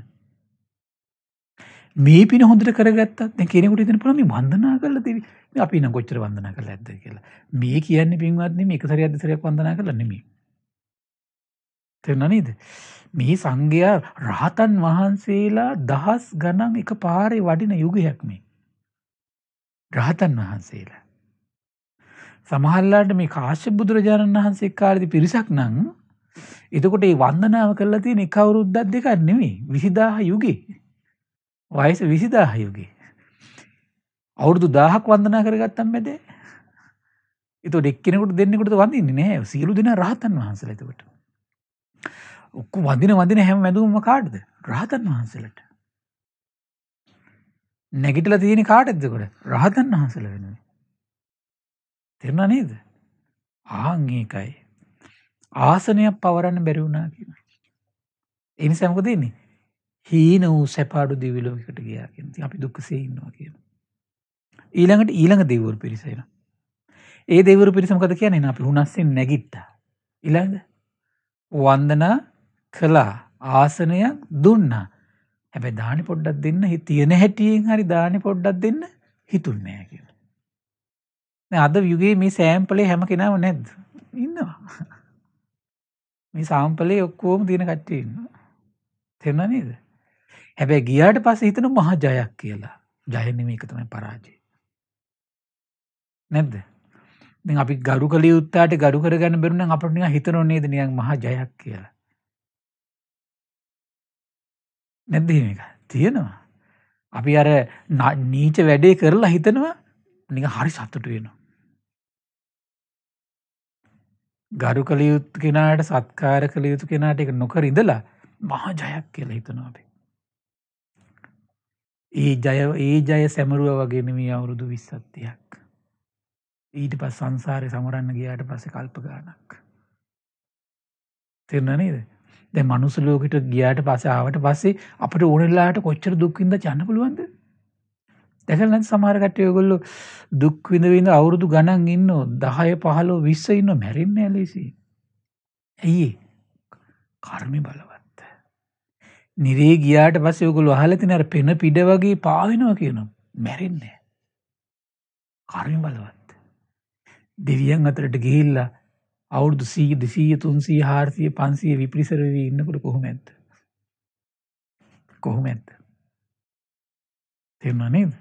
මේ පින හොඳට කරගත්තත් දැන් කෙනෙකුට හිතෙන පුළුවන් මේ වන්දනා කරලා දෙවි. අපි නම් කොච්චර වන්දනා කරලා ඇද්ද කියලා. මේ කියන්නේ පින්වත්නි මේක සැරයක් දෙසරයක් වන්දනා කරලා නෙමෙයි. තේරුණා නේද? මේ සංඝයා රහතන් වහන්සේලා දහස් ගණන් එක පාරේ වඩින යුගයක් මේ. රහතන් වහන්සේලා. සමහරලාට මේ කාශ්‍යප බුදුරජාණන් වහන්සේ කාලේදී පිරිසක් නම් එතකොට මේ වන්දනාව කරලා තියෙන එක අවුරුද්දක් දෙකක් නෙමෙයි 20000 යුගේ. වයිස විසිදාහයුගේ. අවුරුදු දාහක් වන්දනා කරගත්තම් මැද එතු ඩෙක්කෙනෙකුට දෙන්නෙකුට වඳන්න නෑ සියලු දෙෙන රහතන් වහන්සලතකට. ඔක්කු වදින වදින හැම මැදුම කාටද රහතන් වහන්සලට. නැගිටල තියෙන කාටඇදකට රහතන් වහන්සල වෙන. තෙරණ නේද ආංඒකයි ආසනයක් පවරන්න බැරිවුණා කියන. එනි සැමක දෙන්නේ හීන වූ සැපාඩු දිවිලෝකට ගියා කියති අපි දුක්කසේ ඉන්නවා කිය. ඊළඟට ඊළඟ දෙවරු පිරිසෙන. ඒ දෙවරු පිරිසමකද කියන එන අපි හුනස්සෙන් නැගිත්තා. ඉළඟ වන්දනා කලා ආසනයක් දුන්නා හැබැ දානි පොඩ්ඩක් දෙන්න හි තියෙන හැටියෙන් හරි දානි පොඩ්ඩක් දෙන්න හිතුන්නෑ කිය. අද යුගේ මේ සෑම්පලේ හැම කෙනාව නැද්ද ඉන්නවා. මේ සාම්පලේ ඔක්කෝම තියෙන කට්ටඉන්න තෙරණ නේද හැබැ ගියාට පස හිතන මහ ජයක් කියලා ජයනම එක තමයි පරාජය. නැද්ද අපි ගරු කල යුත්තාට ගරු කරගන්න බෙරුණ අපටන හිතන නේද නියන් මහ ජයක් කියලා. නැද්ද එක තියෙනවා. අපි අර නීච වැඩේ කරලා හිතනවා නික හරි සත්තුට වෙනවා. ගරු කළ යුතු කෙනාට සත්කාර කළ යුතු කෙනාට එක නොකර ඉඳලා මහා ජයක් කියලා හිතනවා අපි. ඒ ජය ඒ ජය සැමරුව වගෙනම අවුරුදු විස්සත්තියක් ඊට පස් සංසාරය සමරන්න ගයාට පස කල්පගානක් තෙරණනේද දැ මනුසලෝකට ගියාට පසාවට පස්සේ අපට ඕනල්ලාට කොච්චර දුක්කින්ද චන්න පුළුවන්ද දැකලන සමාරකට යොගොල්ලො දුක්විඳවෙන්න අවුරුදු ගණන් ඉන්න දහය පහලෝ විස්ස ඉන්න මැරෙන්න ඇලෙසි ඇයි කර්මි බලව නිරේ ගියාට පස්ස යකුල් වහලතින අර පෙන පිඩ වගේ පාවෙනවා කියනම් මැරෙන්නේ. කරුණ බලවත්. දෙවියන් අතරට ගිහිල්ලා අවුරුදු සී දෙසීය තුන්සී හාර්සිය පන්සිය විපිරිසරවී ඉන්නකොට කොහොමැත්ත. කොහොමැත්ත. තෙරන නේද.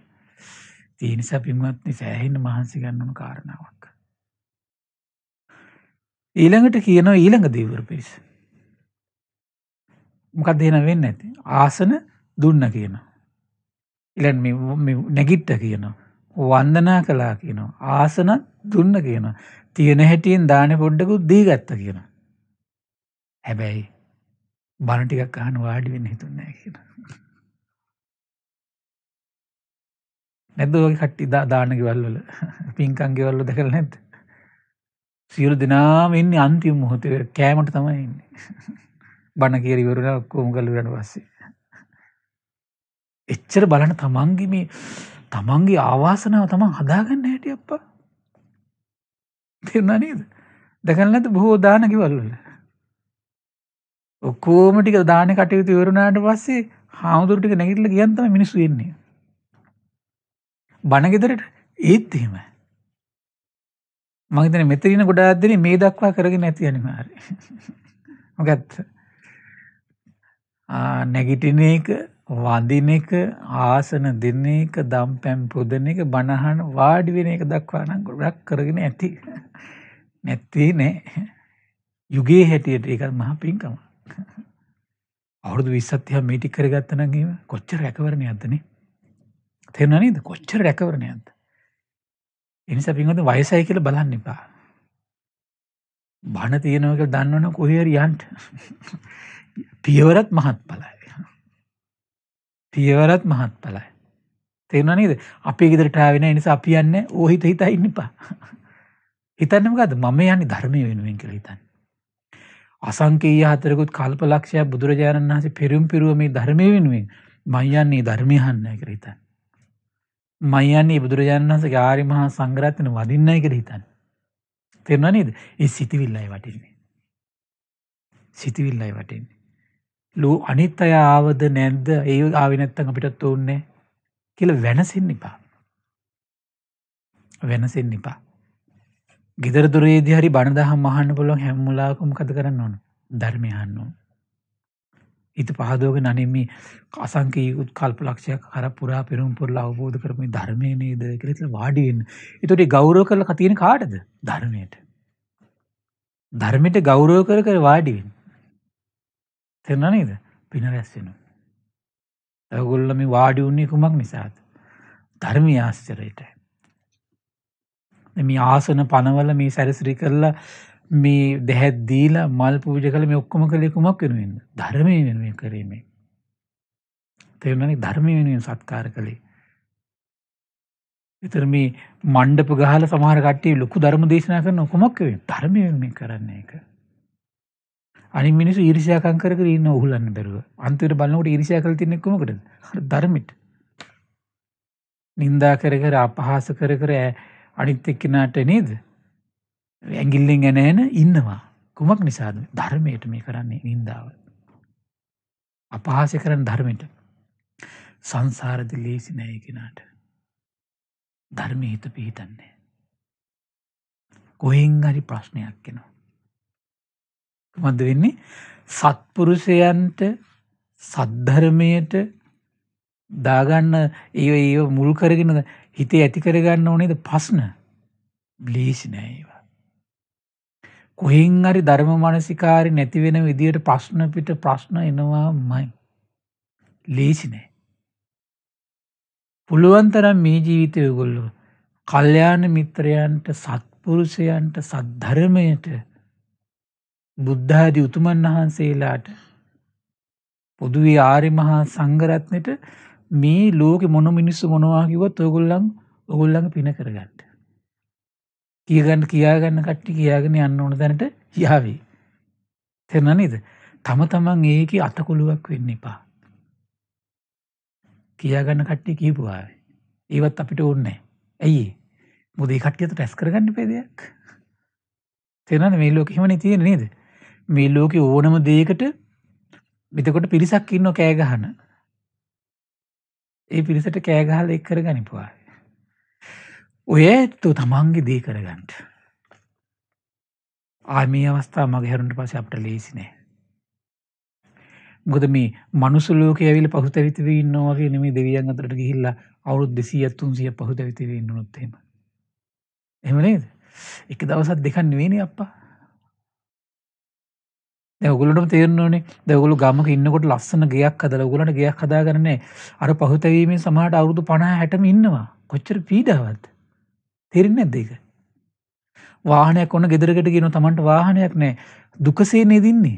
තියනිසා පින්වත්නි සෑහෙන්න මහන්සි ගන්නනු කාරණාවක්. ඊළඟට කියනවා ඊළඟ දීවර පිරිස. මොකක් දෙන වෙන්න ඇති ආසන දුන්න කියන. ඉලන් නැගිට්ට කියන. වන්දනා කලා කියන. ආසන දුන්න කියන. තියෙන හැටියෙන් දාන පොඩ්ඩකු දී ගත්ත කියන. හැබැයි බණටිකක් අහන වාඩි වෙන්න හිතුන්නෑ කියන. නැදෝගේ කට්ටි දාන ගෙවල්වල පින්කන් ගෙවල්ල දැකල නැත්. සියලු දෙනාම එන්නේ අන්තිම මොහොතේ කෑමට තමයි ඉන්නේ. බණ කියල ඉවරලා ඔක්කොම ගලුරට පස්සේ. එච්චර බලන තමන්ගේ මේ තමන්ගේ ආවාසනාව තමන් හදාගන්න හැටිය අප්පා. තෙරනා නේද දැකන්න ඇත බොහෝ දානකිවල්ලල. ඔක්කෝම ටික දාන කටයුතු වරුණාට පස්සේ හාමුදුරටික නැගිටල ගියන්තම මිනිස්සු වෙන්නේ. බණගෙදරට ඒත් එහෙම. මගතන මෙතරන ගොඩාදරේ මේ දක්වා කරගෙන ඇති අනිමාරය. මොකත්. නැගිටින එක වඳින එක ආසන දෙන එක දම්පැම් පුදන එක බණහන වාඩි වෙන එක දක්වා නම් ගොඩක් කරගෙන ඇති නැත්තේ නෑ යුගයේ හැටියට ඒකත් මහ පිංකම අවුරුදු 20ත් එහා මේටි කරගත්ත නම් එහෙම කොච්චර රැකවරණයක්ද නේ තේරුණා නේද කොච්චර රැකවරණයක්ද ඒ නිසා පින්වත්නි වයසයි කියලා බලන්න එපා බණ තියෙනවා කියලා දන්නවනම් කොහේ හරි යන්න පියවරත් මහත්ඵලයි. පියවරත් මහත්ඵලයි. තේරුණා නේද? අපේ ගෙදරට ආවේ නැහැ නිසා අපි යන්නේ ඕ හිත හිතා ඉන්න එපා. හිතන්නේ මොකද්ද? මම යන්නේ ධර්මයේ වෙනුවෙන් කියලා හිතන්න. අසංකේය හතරකුත් කල්පලක්ෂය බුදුරජාණන් වහන්සේ පෙරම් පිරුව මේ ධර්මය වෙනුවෙන් මයන්නේ ධර්මය හන්නෑ කර හිතන්. මයන්නේ බුදුරජාණන් වහන්සේ ආරි මහා සංගරත්න වදින්නයි කර හිතන්. තෙරනනේද ඒ සිතිවිල්ලයි වටින්නේ. සිතිවිල්ලයි වටින්නේ. ලෝ අනිත් අය ආවද නැද්ද ඒ ආවේ නැත්තම් අපිටත් උන්නේ කියලා වෙනසෙන්න එපා. වෙනසෙන්න එපා. ගෙදර දොරේදී හරි බණ දහම් අහන්න පුළුවන් හැම මුලාවකම මොකද කරන්න ඕන? ධර්මය අහන්න ඕන. හිත පහදෝගෙන අනේ මේ අසංකී උත්කල්ප ලක්ෂයක් හර පුරා පෙරුම් පුරලා අවබෝධ කරපු මේ ධර්මයේ නේද කියලා හිතලා වාඩි වෙන්න. ඒතකොට ගෞරව කරලා තියෙන කාටද? ධර්මයට. ධර්මයට ගෞරව කර කර වාඩි වෙන්න. තෙරණ නේද පින රැස්සෙනු. ඇගොල්ලම වාඩි වන්නේ කුමක් නිසාත්. ධර්මය ආශ්චරයට. මේ ආසන පනවල මේ සැරසිරි කරලා මේ දැහැත්දීල මල් පූජ කළ මේ ඔක්කොම කළෙ කුමක් කෙනුවෙන්න ධර්මය වෙනුවෙන් කරීමේ. තෙරණනි ධර්මය වෙනුවෙන් සත්කාර කළේ. එතර මේ මණ්ඩප ගහල සමාරකට්ටේ ලොකු ධර්ම දේශනා කරන කුමක්කවෙන් ධර්මය වෙනුවෙන් කරන්නේ එක. අනිත් මිනිස්සු ඊර්ෂ්‍යාකම් කර කර ඉන්න උහුලන්න බැරුව. අන්තිමට බලනකොට ඊර්ෂ්‍යා කරලා තින්නේ කොමකටද? අර ධර්මෙට. නින්දා කර කර අපහාස කර කර අනිත් එක්කෙනාට නේද? ඇඟිල්ලෙන් ඇන ඇන ඉන්නවා. කුමක් නිසාද? ධර්මයට මේ කරන්නේ නින්දාව. අපහාස කරන ධර්මෙට. සංසාරද ලේසි නෑ කෙනාට. ධර්මයේ හිත පිහිටන්නේ. කොහෙන් හරි ප්‍රශ්නයක් එනවා. මොකද වෙන්නේ සත්පුරුෂයන්ට සද්ධර්මයට දාගන්න ඒ ඒ මුල් කරගෙන හිතේ ඇති කරගන්න ඕනේද ප්‍රශ්න ලීසි නෑ ඒවා. කොහෙන් හරි ධර්ම මානසිකාරි නැති වෙන විදියට ප්‍රශ්න පිට ප්‍රශ්න එනවාමයි. ලීසි නෑ. පුළුවන් තරම් මේ ජීවිතය ඔයගොල්ලෝ කල්යාණ මිත්‍රයන්ට සත්පුරුෂයන්ට සද්ධර්මයට බුද්ධාදී උතුමන් වහන්සේලාට පොදුවේ ආර්ය මහා සංඝරත්නයට මේ ලෝකෙ මොන මිනිස්සු මොනවා කිව්වත් ඔයගොල්ලන් ඔයගොල්ලන්ගේ පින කරගන්න. කියගන්න කියාගන්න කට්ටි කියාගෙන යන්න ඕන දැනට යාවි. තේරුණා නේද? තම තමන් ඒකේ අතකොලුවක් වෙන්න එපා. කියාගන්න කට්ටි කියපු ආවේ. ඒවත් අපිට ඕනේ ඇයි? මොකද ඒ කට්ටියට රැස් කරගන්න බැහැ දෙයක්. තේරුණාද මේ ලෝකෙ හිමනේ තියෙන්නේ නේද? මේ ලෝක ඕනම දේකට මෙතකොට පිරිසක් ඉන්න කෑගහන ඒ පිරිසට කෑගහල එක් කර ගනිපුවා ඔය ඇත්තු තමන්ගේ දේ කරගන්ට ආමී අවස්ථා මගේ හැරුන්ට පස අපට ලේසි නෑ ගොද මේ මනුසුලෝක ඇවිල පහුතැවිතව ඉන්නවාගේ නෙමේ දෙවියන් අතරට ගිහිල්ලා අවුරුත් දෙසී ඇත්තුන් සිය පහුතැවිතව ඉන්න නොත්තේම එහම නේද එක දවසත් දෙකන් නුවනේ අපා ඔගලට තේරනනේ දැවගුල ගම ඉන්නකොට ලස්සන ගයක් අදල ගලට ගයක් හදාගරන්නේ අර පහුතැවීමේ සමහට අවුරුදු පණහ හැටම ඉන්නවා කොච්චර පීඩාවත් තෙරෙන්න ඇදක වාහනයක් ඔන්න ගෙදරකට ගෙන තමන්ට වාහනයක් නෑ දුකසේ නෙදින්නේ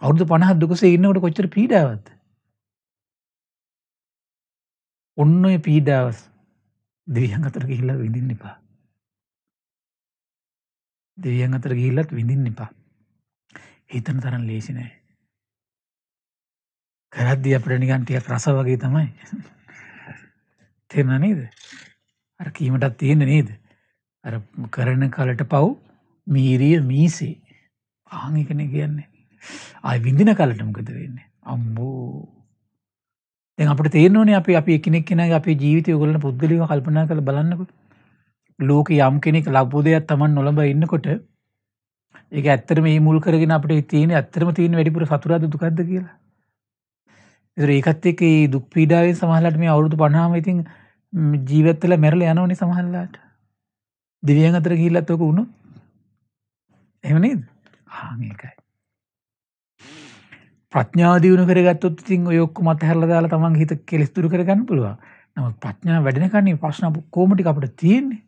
අවුදු පණහ දුකසේ ඉන්නකට කොච්චර පීඩාවත් ඔන්න ඔය පීඩාවස් දෙවියන් අතර ගිහිල්ලා විඳින්න එපා දෙවියන් අතර ගිහිල්ලත් විඳින්න එපා හිතන තරම් ලේසි නෑ. කරද්දී අපිට නිකන් ටිකක් රස වගේ තමයි. තේරුණා නේද? අර කීමටත් තියෙන්නේ නේද? අර කරන කලට පව් මීරිය මීසේ. අහන් එකනේ කියන්නේ. ආයි විඳින කලට මොකද වෙන්නේ? අම්බෝ දැන් අපිට තේරෙන්නේ අපි අපි එකිනෙක කෙනාගේ අපේ ජීවිතය ඔයගොල්ලෝ පුද්ගලිකව කල්පනා කරලා බලන්නකො. ලෝකේ යම් කෙනෙක් ලබපු දෙයක් Taman නොලඹ ඉන්නකොට ඒක ඇත්තර මේ මුල් කරගෙන අපට තියෙන ඇත්තරම තියෙන වැඩිපුර සතුරාද දුකක්ද කියලා. ඉතින් ඒකත් එක්ක මේ දුක් පීඩාවෙන් සමහරලාට මේ අවුරුදු 50ම ඉතින් ජීවිතවල මැරලා යනවනේ සමහරලාට. දිව්‍යයන් අතර ගිහිල්ලත් ඔක වුණොත්. එහෙම නේද? ආන් ඒකයි. ප්‍රඥාව දිනු කරගත්තොත් ඉතින් ඔය ඔක්කොම අතහැරලා දාලා තමන්ගේ හිත කෙලස් දුරු කරගන්න පුළුවන්. නමුත් ප්‍රඥාව වැඩෙනකන් මේ ප්‍රශ්න කොහොම ටික අපිට තියෙන්නේ.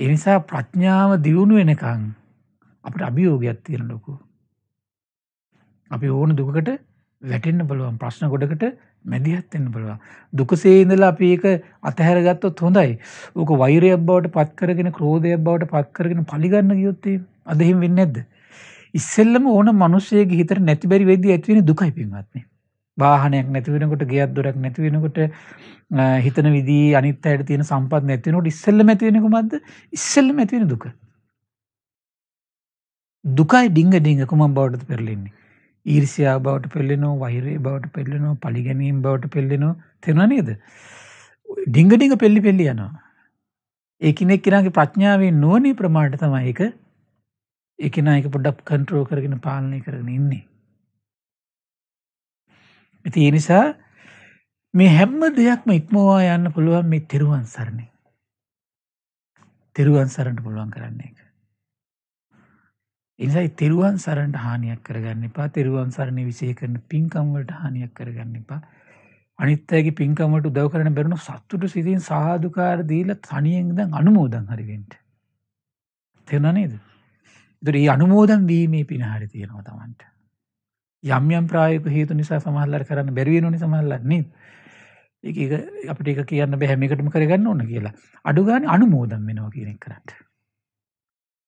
ඒ නිසා ප්‍රඥාව දියුණු වෙනකන් අපිට අභියෝගයක් තියෙන ලොකු. අපි ඕන දුකකට වැටෙන්න බලුවන් ප්‍රශ්න ගොඩකට මැදිහත් වෙන්න බලුවන්. දුකසේ ඉඳලා අපි ඒක අතහැර ගත්තොත් හොඳයි. ඕක වෛරයක් බවට පත් කරගෙන ක්‍රෝධයක් බවට පත් කරගෙන පරිගන්න ගියොත් එහෙම අද එහෙම වෙන්නේ නැද්ද? ඉස්සෙල්ලම ඕන මිනිස්සෙගේ හිතට නැති බැරි වෙද්දී ඇති වෙන දුකයි පින්වත්නි. වාහනයක් නැති වෙනකොට ගෙයක් දොරක් නැති වෙනකොට හිතන විදිහේ අනිත් අයට තියෙන සම්පත් නැති වෙනකොට ඉස්සෙල්ලම ඇති වෙන්නේ කොහොමද? ඉස්සෙල්ලම ඇති වෙන දුක. දුකයි ඩිංග ඩිංග කොමම් බවටද පෙරලෙන්නේ. ඊර්ෂ්‍යාව බවට පෙරලෙනවා, වෛරය බවට පෙරලෙනවා, පලිගැනීම් බවට පෙරලෙනවා. තේරුණා නේද? ඩිංග ඩිංග පෙරලි පෙරලි යනවා. ඒ කෙනෙක් කෙනාගේ ප්‍රඥාවේ නුවණේ ප්‍රමාණයට තමයි ඒක ඒ කෙනා ඒක පොඩ්ඩක් කන්ට්‍රෝල් කරගෙන පාලනය කරගෙන ඉන්නේ. ඉතින් ඒ නිසා මේ හැම දෙයක්ම ඉක්මවා යන්න පුළුවන් මේ තෙරුවන් සරණින්. තෙරුවන් සරණට පුළුවන් කරන්න එක. එනිසා තෙරුවන් සරණට හානියක් කරගන්න එපා. තෙරුවන් සරණේ විශේෂ කරන පින්කම් වලට හානියක් කරගන්න එපා. අනිත් අයගේ පින්කම් වලට උදව් කරන බැරිනො සතුටු සිතින් සාදුකාර දීලා තනියෙන් ඉඳන් අනුමෝදන් හරි වෙන්න. තේරුණා නේද? ඒතර මේ අනුමෝදන් වීමේ පින හරි තියෙනවා Tamanට. යම් යම් ප්‍රායෝගික හේතු නිසා සමහරවල් කරන්න බැරි වෙනුනේ සමහරවල් නේද? ඒක ඒක අපිට ඒක කියන්න බෑ හැම එකටම කරගන්න ඕන කියලා. අඩු ගානේ අනුමෝදන් වෙනවා කියන එක කරන්න.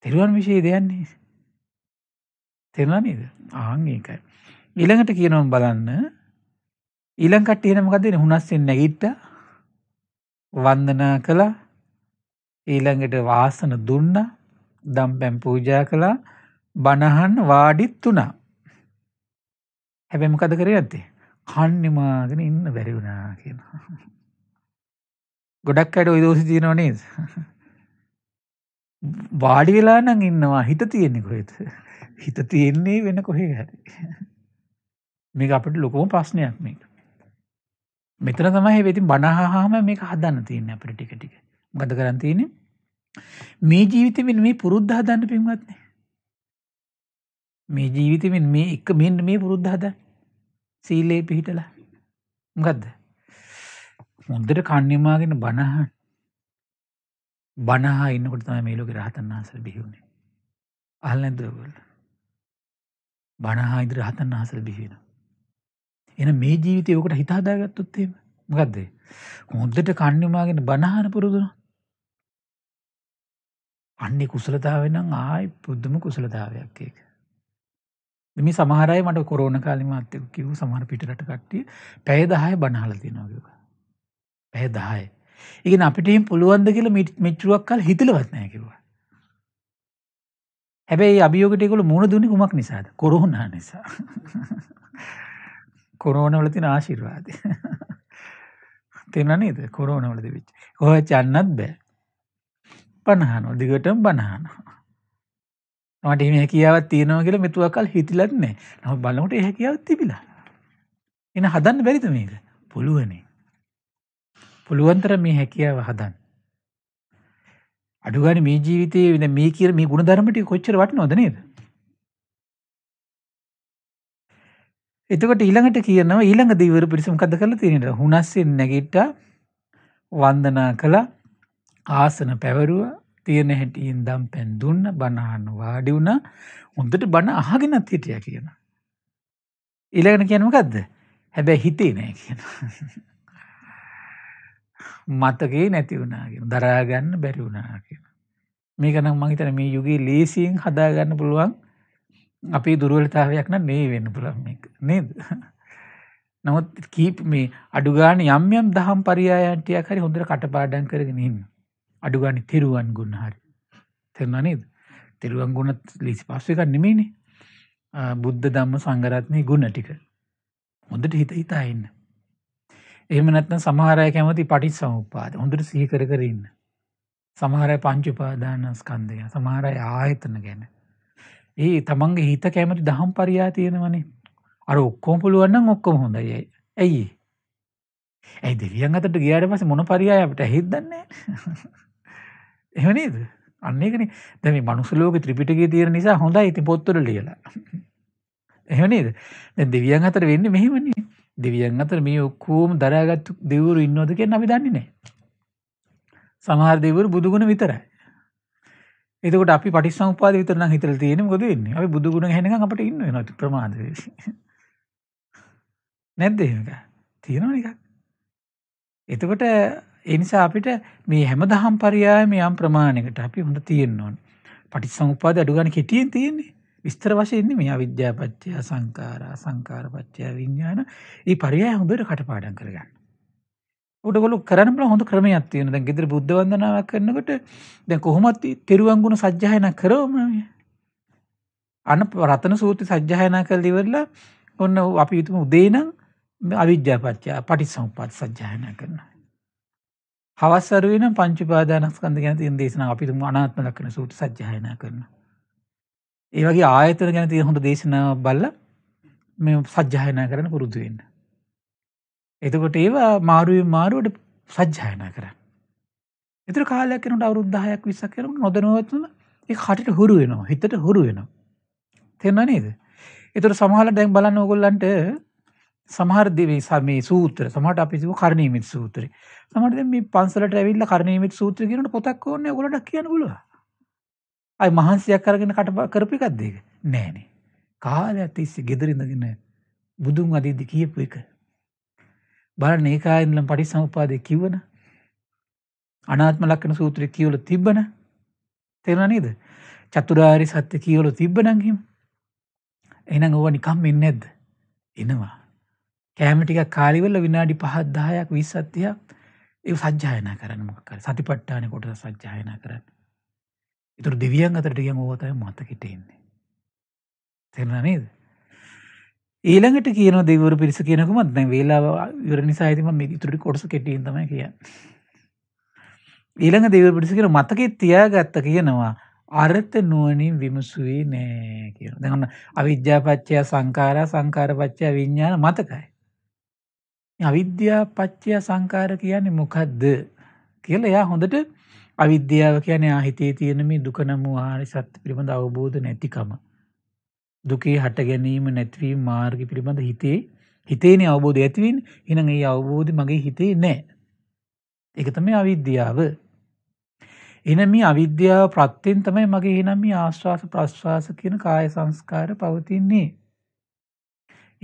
තෙරුවන් විශ්ේ දෙයන්නේ. තේරුණා නේද? ආන් ඒකයි. ඊළඟට කියනවා බලන්න ඊළඟ කට්ටිය එන මොකද වෙන්නේ? හුනස්සෙන් නැගිට්ටා. වන්දනා කළා. ඊළඟට වාසන දුන්නා. දම්පැම් පූජා කළා. බණහන් වාඩිත් වුණා. හැබැයි මොකද කරේ ඇත්තේ? කන්නිමාගෙන ඉන්න බැරි වුණා කියනවා. ගොඩක් අයට ওই දෝෂი තියෙනව නේද? වාඩි වෙලා නම් ඉන්නවා හිත තියෙන්නේ කොහෙද? හිත තියෙන්නේ වෙන කොහේ හරි. මේක අපිට ලොකුම ප්‍රශ්නයක් මේක. මෙතන තමයි මේ ඉතින් බනහහාම මේක හදන්න තියෙන්නේ අපිට ටික ටික. මොකද කරන් තියෙන්නේ? මේ ජීවිතේ මෙන්න මේ පුරුද්ද හදන්න පින්වත්නේ. මේ ජීවිතේ මෙන්න මේ එක මෙන්න මේ පුරුද්ද හදන්න. සීලේ පිහිටලා ගදද මුන්දට කණ්්‍යමාගෙන බණහන් බණහා ඉන්නකොට තම මේලෝක රහතන් වහසර බිහිවුණේ අල්නැදරගොල බණහා ඉදිර රහතන් වහසර බිහිෙන එන මේ ජීවිතය ඕකට හිතාදාගත්තුත්තේම ගදදේ හොද්දට කණ්්‍යමාගෙන බණහන පුරුදුන අන්නේ කුසලතාවෙනම් ආයි පුද්දම කුසලතාවයක් ඒක මේ සමහරයි මට කොරෝණ කාලිම අත්තක කිව් සමහර පිටරට කට්ටිය පැය දහය බනහල තිනොගක. පැහ දහය. ඉගෙන අපිටම් පුළුවන්ද කියල මිට මිච්චුවක් කල් හිතලවත්නය කිවා. හැබැයි අභියෝගටෙකුල මුණ දුනි කුමක් නිසාද කොරහුණා නිසා. කොරෝනවලතින ආශිර්වාද. තිනනේද කොරෝනවලද විච්. ඔහ චන්නත් බෑ. පණහනෝ දිගටම බනානවා. මට එහෙම හැකියාවක් තියෙනවා කියලා මෙතුවකල් හිතිලත් නැහැ. නමුත් බලනකොට ඒ හැකියාවක් තිබිලා. එන හදන්න බැරිද මේක? පුළුවනේ. පුළුවන්තර මේ හැකියාව හදන්න. අඩු ගානේ මේ ජීවිතයේ වෙන මේ කියන මේ ಗುಣධර්ම ටික කොච්චර වටිනවද නේද? එතකොට ඊළඟට කියනවා ඊළඟ දීවර පිරිස මොකද්ද කරලා තියෙන්නේ? හුනස්සේ නැගිට්ටා වන්දනා කළා ආසන පැවරුවා තියෙන හැටියෙන් දම් පැන් දුන්න බණහන්න වාඩි වුණා උන්දට බණ අහගෙනත් හිටිය කියන. ඉලගෙන කියනමකක්ද හැබැ හිතේ නෑ කියන. [laughs] මතකේ නැති වුණාගෙන දරාගන්න බැරි වුණා කියන. මේකනම් මහිතන මේ යුගේ ලේසියෙන් හදාගන්න පුළුවන් අපේ දුරුවලතාවයක් න නේ වෙන්න පුළන් නේද. නමුත් කීප් මේ අඩුගාන යම් යම් දහම් පරියායන්ටයක් හරි හොඳට කටපාඩන් කරගෙන ඉන්න. අඩුගනි තෙරුවන් ගුණ හරි තෙරන නේද තෙරුවන් ගුණත් ලිසි පස්සක නෙමේනේ බුද්ධ දම්ම සංගරත්නය ගුණ ටික හොඳට හිත හිතාඉන්න එහමනත්න සමහරය කැමති පටි සමුපාද හොඳට සහිකර කරන්න සමහරය පංචුපාදානස්කන්දය සමහරය ආයතන ගැන ඒ තමන්ගේ හිත කෑමට දහම් පරියා තියෙනවනේ අර ඔක්කෝම් පුළුවන්න ඔක්කොම හොඳයි ඇයි ඇයි දෙවියන් අතට ගියාට පස මොන පරියාය අපට හිදන්නේ එහෙම නේද? අන්න ඒකනේ. දැන් මේ මනුස්ස ලෝකේ ත්‍රිපිටකයේ තියෙන නිසා හොඳයි ඉතින් පොත්වල ලියලා. එහෙම නේද? දැන් දෙවියන් අතර වෙන්නේ මෙහෙමනේ. දෙවියන් අතර මේ ඔක්කෝම දරාගත්තු දෙවිවරු ඉන්නවද කියන අපි දන්නේ නැහැ. සමහර දෙවිවරු බුදුගුණ විතරයි. එතකොට අපි පටිච්චසමුප්පාද විතර නම් හිතලා තියෙන්නේ මොකද වෙන්නේ? අපි බුදුගුණ ඇහෙනකම් අපිට ඉන්න වෙනවා ප්‍රමාද වෙයි. නැද්ද එහෙම එකක්? තියෙනවනේ එකක්. එතකොට ඒ නිසා අපිට මේ හැමදාම පරයයම යම් ප්‍රමාණයකට අපි හොඳ තියෙන්න ඕනේ. පටිච්චසමුප්පාද අඩු ගන්න කෙටියෙන් තියෙන්නේ. විස්තර වශයෙන් මේ අවිද්‍යාපත්‍ය සංඛාරා සංඛාරපත්‍ය විඥාන. ඒ පරයය හොඳට කටපාඩම් කරගන්න. උඩගොලු කරන්න බල හොඳ ක්‍රමයක් තියෙනවා. දැන් gedara බුද්ධ වන්දනාවක් කරනකොට දැන් කොහොමත් තෙරුවන් ගුණ සජ්ජායනා කරවම අන රතන සූත්‍රය සජ්ජායනා කරලා ඉවරලා ඔන්න අපි හිතමු උදේ නම් අවිද්‍යාපත්‍ය පටිච්චසමුප්පාද සජ්ජායනා කරනවා. හවස්සරුවෙන පංචුපාදානස්කන්ධ ගැන තියන් දේශනා අපිතුම අනාත්ම ලක්කන සූට සජ්්‍යයන කරන. ඒවගේ ආයතන ගැන තිය හොඳ දේශනා බල්ල මෙ සජ්්‍යයන කරන පුරුදුවෙන්න. එතකොට ඒවා මාරුවෙන් මාරුවට සජ්්‍යයන කර. එතර කාලයක්කනට අවරුද්ධහයක් විසක් කරම නොදනවත්ම ඒ කටට හුරු වෙනවා හිතට හුරු වෙනවා. තෙන්න නේද. එතට සමහල ඩැන් බලන්න ඕගොල්ලන්ට සමහරදවේ සමේ සූත්‍ර සමට අපිසිව කරණීමත් සූත්‍රය සමට මේ පන්සලට ඇවිල්ල කරණීමත් සූත්‍ර කියනට පොතක් ඕන්න ගොට කියන්න ගොලවා අයි මහන්සියක් කරගෙන කට කරපි එකක්දේක නෑනේ කාල ඇතිස්සේ ගෙදරිඳගෙන බුදුන් අදීදි කියපු එක බලන්න ඒකායන්ලම් පටි සමපාදය කිවන අනාත්ම ලක්කන සූත්‍රය කියවල තිබ්බන තෙරණ නේද චතුරාරි සත්‍ය කියවල තිබ්බනංහිම එනම් ඕව නිකම් එන්න ඇද්ද එනවා කෑම ටිකක් කාලිවල විනාඩි 5ක් 10ක් 20ක් 30ක් ඒ සජ්ජායනා කරන්න මොකක් කරේ සතිපට්ඨානේ කොටස සජ්ජායනා කරන්න. ඒතර දිව්‍යයන් අතරට ගියම ඕවා තමයි මතකෙට එන්නේ. තේරුණා නේද? ඊළඟට කියන දෙවිවරු පිරිස කියනකම දැන් වේලාව ඉවර නිසා ඉතින් මම මේ ඉතුරු කොටස කෙටියෙන් තමයි කියන්නේ. ඊළඟ දෙවිවරු පිරිස කියන මතකෙ තියාගත්ත කියනවා අර්ථ නුවණින් විමසුවේ නෑ කියනවා. දැන් අවිජ්ජාපච්චය සංඛාරා සංඛාරපච්චය විඥාන මතකයි. අවිද්‍යා පච්චය සංකාර කියන්නේ මොකක්ද කියලා එයා හොඳට අවිද්‍යාව කියන්නේ ආහිතේ තියෙන මේ දුක නම් වූ ආරි සත්‍ය පිළිබඳ අවබෝධ නැතිකම. දුකේ හට ගැනීම නැතිවීම මාර්ග පිළිබඳ හිතේ හිතේනේ අවබෝධය ඇතිවෙන්නේ. එහෙනම් ඒ අවබෝධය මගේ හිතේ නැහැ. ඒක තමයි අවිද්‍යාව. එහෙනම් මේ අවිද්‍යාව ප්‍රත්‍යයෙන් තමයි මගේ එහෙනම් මේ ආස්වාස ප්‍රස්වාස කියන කාය සංස්කාර පවතින්නේ.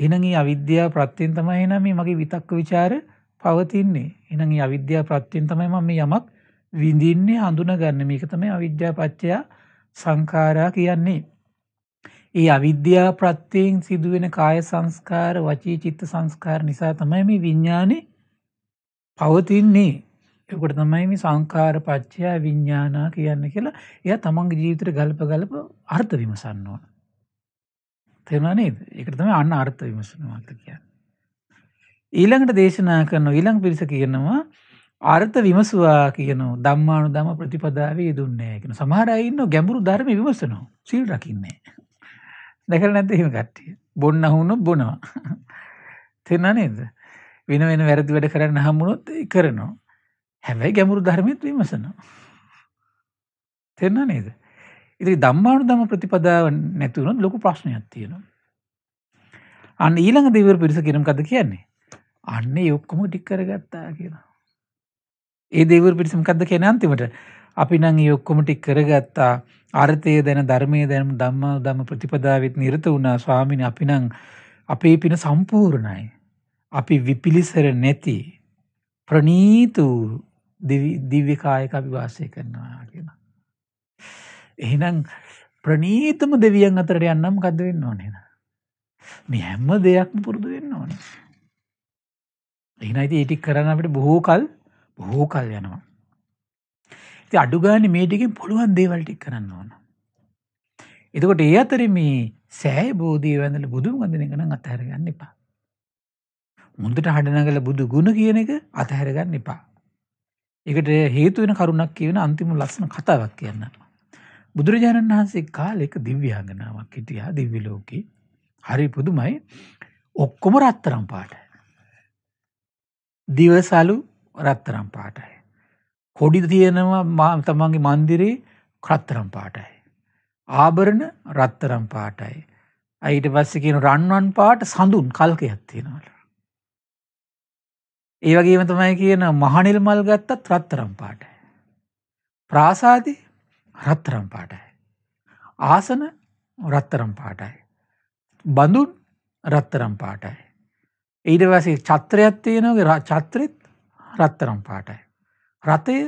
එහෙනම් මේ අවිද්‍යාව ප්‍රත්‍යයෙන් තමයි එහෙනම් මේ මගේ විතක්ක ਵਿਚාර පවතින්නේ. එහෙනම් මේ අවිද්‍යාව ප්‍රත්‍යයෙන් තමයි මම මේ යමක් විඳින්නේ හඳුනගන්නේ. මේක තමයි අවිද්‍යාව පත්‍ය සංඛාරා කියන්නේ. ඒ අවිද්‍යාව ප්‍රත්‍යයෙන් සිදුවෙන කාය සංස්කාර, වචී චිත්ත සංස්කාර නිසා තමයි මේ විඥානේ පවතින්නේ. ඒකට තමයි මේ සංඛාර පත්‍ය විඥානා කියන්නේ කියලා. එයා තමන්ගේ ජීවිතේ ගල්ප ගල්ප අර්ථ විමසන්න ඕන. තේරුණා නේද? ඒකට තමයි අන්න අර්ථ විමසන මාර්ග කියන්නේ. ඊළඟට දේශනා කරන ඊළඟ පිරිස කියනවා අර්ථ විමසුවා කියන ධම්මානුධම ප්‍රතිපදාවේ යෙදුන්නේ කියන සමහර අය ඉන්නෝ ගැඹුරු ධර්ම විමසනවා. සීල් රකින්නේ. දැකලා නැද්ද එහෙම කට්ටිය? බොන්න හුනොත් බොනවා. තේරුණා නේද? වෙන වෙන වැරදි වැඩ කරන්න හම්බුනොත් කරනවා. හැබැයි ගැඹුරු ධර්මෙත් විමසනවා. තේරුණා නේද? ඉතිරි දම්මානු දම ප්‍රතිපදාව නැතිවුණොත් ලොකු ප්‍රශ්නයක් තියෙනවා. අන්න ඊළඟ දෙවර පිරිස කෙනම් කද කියන්නේ. අන්නේ යොක්කොම ටික්කර ගත්තා කියලා. ඒ දෙවර පිරිසම කද කියෙන අන්තිමට අපි නං යොක්කොම ටික් කරගත්තා අර්ථය දැන ධර්මය දැනම දම්මාව දම ප්‍රතිපදාවත් නිරත වුණා ස්වාමින අපි නං අපේ පින සම්පූර්ණයි. අපි විපිලිසර නැති ප්‍රනීතු දිව්‍යකායක අපි වාසය කරනවා කියලා. එහෙනම් ප්‍රනීතම දෙවියන් අතරට යන්නම් කද වෙන්න ඕනේ මේ හැම දෙයක්ම පුරුදු වෙන්න ඕනේ එහෙනම් ඉතින් ඒ ටික කරන්න අපිට බොහෝ කල් බොහෝ කල් යනවා ඉතින් අඩු ගානේ මේ ටිකෙන් පුළුවන් දේවල් ටික කරන්න ඕන එතකොට ඒ අතරේ මේ සෑය බෝධිය වැඳලා බුදුන් වඳින එක නම් අතහැර ගන්න එපා මුන්දට හඩනගල බුදු ගුණ කියන එක අතහැරගන්න එපා. එකට හේතු වෙන කරුණක් කියන අන්තිම ලස්සන කතාවක් කියන්න. බුදුරජාණන් වහන්සේ කාලෙක දිව්‍යාංගනාවක් හිටියා දිව්‍ය ලෝකේ. හරි පුදුමයි. ඔක්කොම රත්තරන් පාටයි. දිවසලු රත්තරන් පාටයි. කොඩි තියෙනවා තමන්ගේ මන්දිරේ රත්තරන් පාටයි. ආභරණ රත්තරන් පාටයි. ඊට පස්සේ කියන රන්වන් පාට සඳුන් කල්කයක් තියෙනවලු. ඒ වගේම තමයි කියන මහනිල් මල් ගත්තත් රත්තරන් පාටයි. ප්‍රාසාදී රත්තරම් පාටයි. ආසන රත්තරම් පාටයි. බඳුන් රත්තරම් පාටයි. ඊඩවසේ චත්‍රයක් තියෙනගේ චත්‍රත් රත්තරම් පාටයි. රථය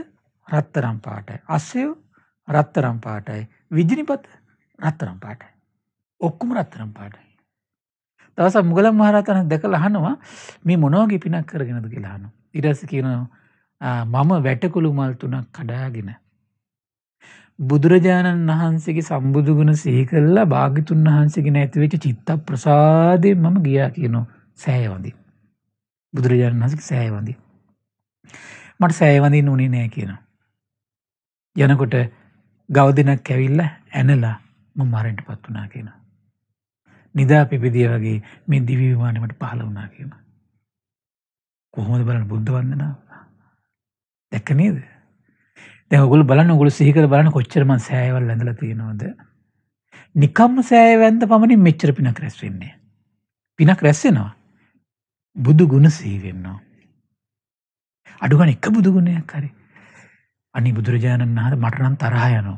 රත්තරම් පාටයි. අස්සයෝ රත්තරම් පාටයි. විජිනිපත රත්තරම් පාටයි. ඔක්කුම රත්තරම් පාටයි. දවස මුගල මහරතන දැකල හනවා මේ මොනෝගේ පිනක් කරගෙනද කියලාහනු. ඉරස කියනවා මම වැටකුළු මල් තුනක් කඩාගෙන බුදුරජාණන් වහන්සේගේ සම්බුදු ගුණ සිහි කළා භාග්‍යතුන් වහන්සේගෙන ඇතිවෙච්ච චිත්ත ප්‍රසාදයෙන් මම ගියා කියනවා සෑයවඳින්. බුදුරජාණන් වහන්සේ සෑයවඳින්. මට සෑයවඳින් උනේ නෑ කියනවා. යනකොට ගව දෙනක් ඇවිල්ලා ඇනලා මම මරණයටපත් වුණා කියනවා. නිදා පිපිදිය වගේ මේ දිවි විමානෙමට පහළ වුණා කියනවා. කොහොමද බලන්න බුද්ධ වන්දනාව? දැක්ක නේද? දැන් ඔයගොල්ලෝ බලන්න ඔයගොල්ලෝ සිහි කරලා බලන්න කොච්චර මං සෑයවල් ඇඳලා තියෙනවද නිකම්ම සෑය වැන්ද පමණින් මෙච්චර පිනක් රැස් වෙන්නේ පිනක් රැස් වෙනවා බුදු ගුණ සිහි වෙනවා අඩුගානේ එක බුදු ගුණයක් හරි අනේ බුදුරජාණන් වහන්සේ මට නම් තරහ යනවා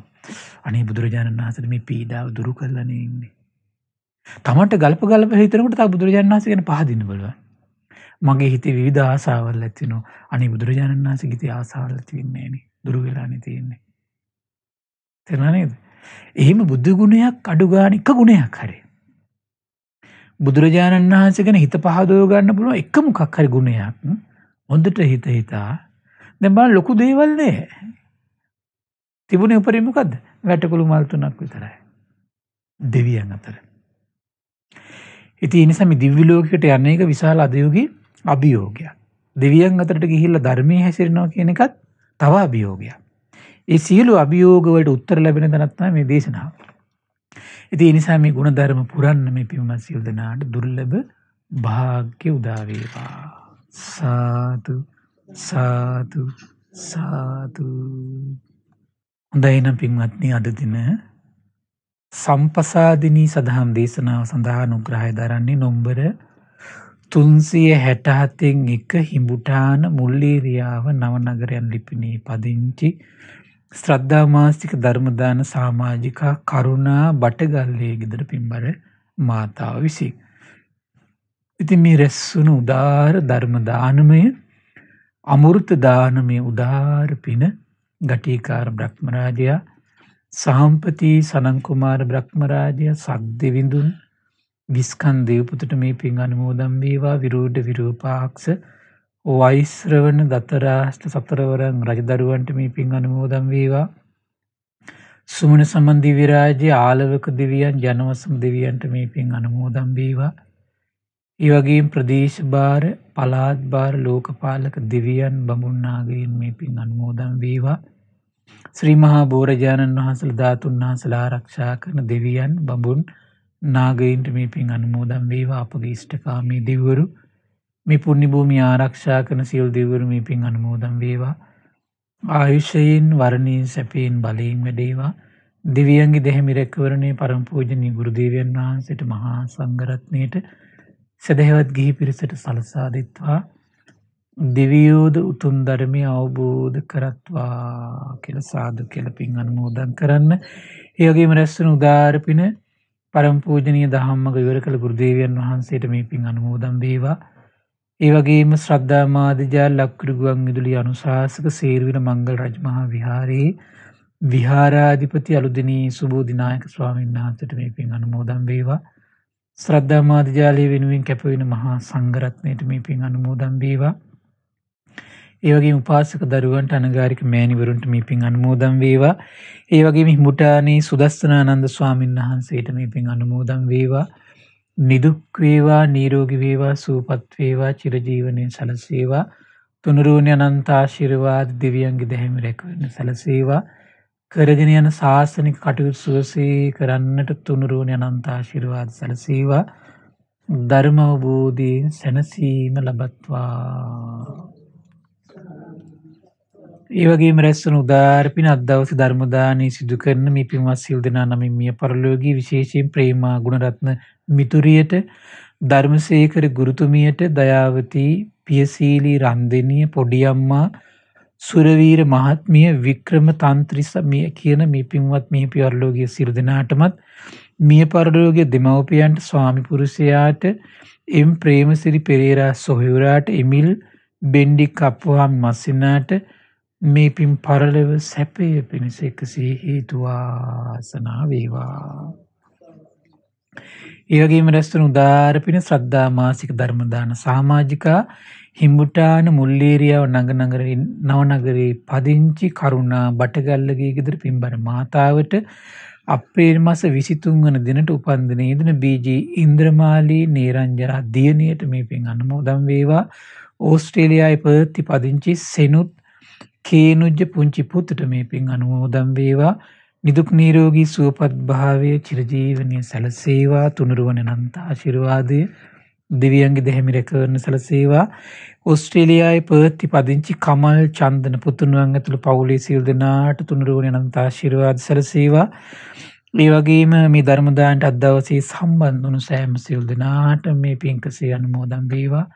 අනේ බුදුරජාණන් වහන්සේට මේ පීඩාව දුරු කරලානේ ඉන්නේ තමන්ට ගල්ප ගල්ප හිතනකොට තා බුදුරජාණන් වහන්සේ ගැන පහදින්න බලන්න මගේ හිතේ විවිධ ආසාවල් ඇතිනෝ අනි බුදුරජාණන් වහන්සේ ගිතේ ආසාවල් ඇති වෙන්නේ නෑනේ දුරු වෙලානේ තියෙන්නේ. තේරුණා නේද? එහෙම බුද්ධ ගුණයක් අඩු ගානික ගුණයක් හරි. බුදුරජාණන් වහන්සේ ගැන හිත පහදව ගන්න පුළුවන් එක මොකක් හරි ගුණයක්. හොඳට හිත හිතා දැන් බලන්න ලොකු දේවල් නෑ. තිබුණේ උඩරින් මොකද්ද? වැටකුළු මල් තුනක් විතරයි. දෙවියන් අතර. ඉතින් ඒ නිසා මේ දිව්‍ය ලෝකයකට යන එක විශාල අධියෝගී අභියෝගයක්. දෙවියන් අතරට ගිහිල්ලා ධර්මයේ හැසිරෙනවා කියන එකත් තව අභියෝගයක්. ඒ සියලු අභියෝගවලට උත්තර ලැබෙන තැනක් තමයි මේ දේශනාව. ඉතින් ඒ නිසා මේ ಗುಣධර්ම පුරන්න මේ පින්වත් සියලු දෙනාට දුර්ලභ භාග්‍ය උදා වේවා. සාදු සාදු සාදු හොඳයි නම් පින්වත්නි අද දින සම්පසාදිනී සදහම් දේශනාව සඳහා අනුග්‍රහය දරන්නේ නොම්බර තුන්සිය හැටහතෙන් එක හිඹුටාන මුල්ලේරියාව නවනගරයන් ලිපිනේ පදිංචි ශ්‍රද්ධාමාස්තික ධර්මදාන සාමාජිකා කරුණා බටගල්ලේ ගෙදර පින්බර මාතාව විසින්. ඉති මේ රැස්සුණු උදාර ධර්මදානමය අමුෘත දානමය උදාර පින ගටීකාර බ්‍රහ්මරාජයා සාම්පති සනංකුමාර බ්‍රහ්මරාජය සක්දවිඳුන් විස්කන් දේවපුතුට මේ පින් අනුමෝදම් වේවා විරෝඩ විරූපාක්ෂ වෛශ්‍රවන දතරාෂ්ට සතරවරන් රජදරුවන්ට මේ පින් අනුමෝදම් වේවා සුමන සමන්දි විරාජය ආලවක දෙවියන් ජනවසම් දෙවියන්ට මේ පින් අනුමෝදම් වේවා ඒවගේ ප්‍රදේශ භාර පලාත් භාර ලෝකපාලක දෙවියන් බමුන්නාගයෙන් මේ පින් අන්මෝදම් වේවා ශ්‍රීමහා බෝරජාණන් වහන්සල ධාතුන් වහන්සලා රක්ෂා කරන දෙවියන් බඹුන් නාගයින්ට මේ පින් අනුමෝදම් වේවා අපගේ ඉෂ්ඨකාමී දෙවරු මේ පුණ්‍ය භූමිය ආරක්ෂා කරන සියලු දෙවරු මේ පින් අනුමෝදම් වේවා ආයුෂයෙන් වර්ණයෙන් සැපයෙන් බලයෙන් වැඩේවා දිවියන්ගේ දෙහිමි රැකවරණේ පරම පූජනීය ගුරු දේවයන් වහන්සේට මහා සංඝරත්නයට සදහෙවත් ගිහි පිරිසට සලසා දෙත්වා දෙවියෝද උතුම් ධර්මය අවබෝධ කරත්වා කියලා සාදු කියලා පින් අනුමෝදන් කරන්න. ඒ වගේම රැස්වෙන උදාාරපින පරම පූජනීය දහම්මග ඉවර කළ ගුරුදේවයන් වහන්සේට මේ පින් අනුමෝදන් වේවා. ඒ වගේම ශ්‍රද්ධා මාධ්‍යජා ලක්කුරු ගුවන් විදුලි අනුශාසක සේරුවින මංගල රජමහා විහාරයේ විහාරාධිපති අලුදිනී සුබෝධිනායක ස්වාමීන් වහන්සේට මේ පින් අනුමෝදන් වේවා. ශ්‍රද්ධා මාධ්‍යජාලය වෙනුවෙන් කැපවෙන මහා සංඝරත්නයට මේ පින් අනුමෝදන් වේවා. ඒ වගේම උපාසක දරුවන්ට අනගාരിക මෑණිවරුන්ට මේ පින් අනුමෝදන් වේවා. ඒ වගේම හිමුටානේ සුදස්සනානන්ද ස්වාමීන් වහන්සේට මේ පින් අනුමෝදන් වේවා. නිදුක් වේවා, නිරෝගී වේවා, සුවපත් වේවා, චිරජීවනයේ සලසේවා. තුනුරුවනි අනන්ත ආශිර්වාද දිව්‍යංගි දෙහිම රැකවන්න සලසේවා. කරගෙන යන සාසනික කටයුතු සුවසේ කරන්නට තුනුරුවනි අනන්ත ආශිර්වාද සලසේවා. ධර්ම අවබෝධයෙන් සැනසීම ලබත්වා ඒවගේ රැස්සන උදාරපින අදවස ධර්මදානය සිදු කරන මේ පින්වත් සිල් දෙනා නමින් මිය පරලෝකී විශේෂයෙන් ප්‍රේමා ගුණරත්න මිතුරියට ධර්මසේකර ගුරුතුමියට දයාවතී පියසීලී රන්දෙනිය පොඩියම්මා සුරවීර මහත්මිය වික්‍රම තන්ත්‍රිස මිය කියන මේ පින්වත් මේ පියවරලෝගිය සිරු දෙනාටමත් මිය පරලෝකයේ දෙමව්පියන්ට ස්වාමිපුරුෂයාට එම් ප්‍රේමසිරි පෙරේරා සොහයුරාට එමිල් බෙන්ඩික් අප්වහම් මස්සිනාට මේ පින් පරලව සැපය පිණිස එකසේ හේතුවාසනා වේවා. ඒ වගේම රැස්වන උදාර පින ශ්‍රද්ධා මාසික ධර්ම දාන සමාජිකා හිඹුටාන මුල්ලේරියාව නගනගරේ නවනගරේ පදිංචි කරුණා බටගල්ලගේ ගෙදර පින්බර මාතාවට අප්‍රේල් මාස 23 වන දිනට උපන්දිනයේ දින බීජී ඉන්ද්‍රමාලී නේරංජරා දියණියට මේ පින් අනුමෝදන් වේවා ඕස්ට්‍රේලියාවේ පර්ති පදිංචි සෙනුත් කේනුජ්ජ පුංචි පුතුට මේ පින් අනුමෝදන් වේවා. නිදුක් නිරෝගී සුවපත් භාවය චිරජීවනයේ සැලසේවා තුනුරුවන අනන්ත ආශිර්වාදය දෙවියන්ගේ දෙහිමිර කරන සැලසේවා ඕස්ට්‍රේලියාවේ පර්ත්ති පදිංචි කමල් චන්දන පුතුණුවන් ඇතුළු පවුලේ සියලු දෙනාට තුනුරුවන අනන්ත ආශිර්වාද සැලසේවා ඒ වගේම මේ ධර්ම දානට අදවසේ සම්බන්ධ වුණු සෑම සියලු දෙනාට මේ පින්කසේ අනුමෝදන් වේවා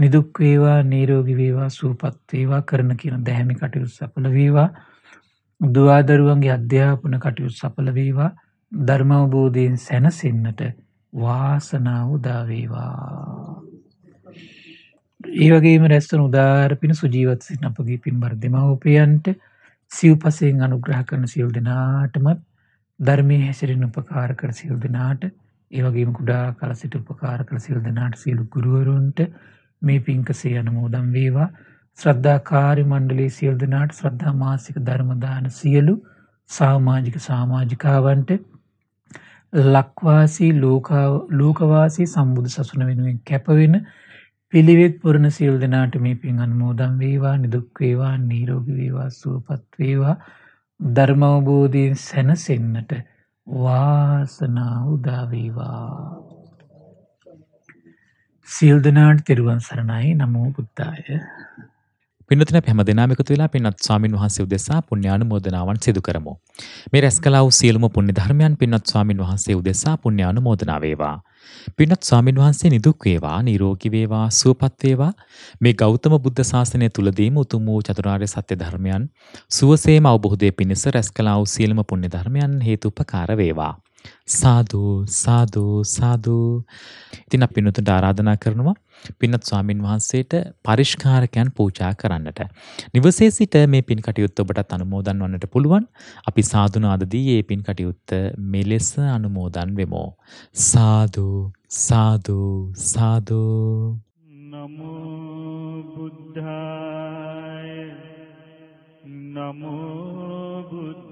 නිදුක් වේවා නිරෝගී වේවා සුවපත් වේවා කරන කියන දැහැමි කටයුතු සඵල වේවා දුවා දරුවන්ගේ අධ්‍යාපන කටයුතු සඵල වේවා ධර්ම අවබෝධයෙන් සැනසෙන්නට වාසනාව උදා වේවා ඒ වගේම රැස්වන උදාර පින සුජීවත් සිටින අපගේ පින්බර දෙමව්පියන්ට සිව්පසයෙන් අනුග්‍රහ කරන සියලු දෙනාටමත් ධර්මයේ හැසිරෙන උපකාර කර සියලු දෙනාට ඒ වගේම කුඩා කල සිට උපකාර කළ සියලු දෙනාට සියලු ගුරුවරුන්ට මේ පින්ක සිය අනුමෝදන් වේවා. ශ්‍රද්ධාකාරී මණ්ඩලයේ සියලු දෙනාට ශ්‍රද්ධා මාසික ධර්ම දාන සියලු සමාජික සමාජිකාවන්ට ලක්වාසී ලෝකවාසී සම්බුදු සසුන වෙනුවෙන් කැපවෙන පිළිවෙත් පුරණ සියලු දෙනාට මේ පින් අනුමෝදන් වේවා නිදුක් වේවා නිරෝගී වේවා සුවපත් වේවා ධර්ම අවබෝධයෙන් සැනසෙන්නට වාසනාව උදා වේවා සියල් දෙනාට තෙරුවන් සරණයි නමෝ බුද්ධාය. පිනතින පැම දෙනාමකතු වෙලා පින්වත් ස්වාමින් වහන්සේ උදෙසා පුණ්‍යානු මෝදනාවන් සිදු කරමු. මේ රැස් කලා වූ සියලුම පුණ්‍ය ධර්මයන් පින්වත් ස්වාමින් වහන්සේ උදෙසා පුණ්‍යානු මෝදනා වේවා. පින්වත් ස්වාමින් වහන්සේ නිදුක් වේවා, නිරෝගී වේවා, සුවපත් වේවා. මේ ගෞතම බුද්ධ ශාසනය තුලදීම උතුම් වූ චතුරාර්ය සත්‍ය ධර්මයන් සුවසේම අවබෝධයේ පිණිස රැස් කලා වූ සියලුම පුණ්‍ය ධර්මයන් හේතුපකාර වේවා. සාදු සාදු සාදු. ඉතින් අපි පින්වතුන්ට ආරාධනා කරනවා පින්වත් ස්වාමින් වහන්සේට පරිෂ්කාරකයන් පූජා කරන්නට. නිවසේ සිට මේ පින් කටයුත්ත ඔබටත් අනුමෝදන් වන්නට පුළුවන්. අපි සාදුනාදදී මේ පින් කටයුත්ත මෙලෙස අනුමෝදන් වෙමු. සාදු සාදු සාදු. නමෝ බුද්ධාය නමෝ බුද්ධාය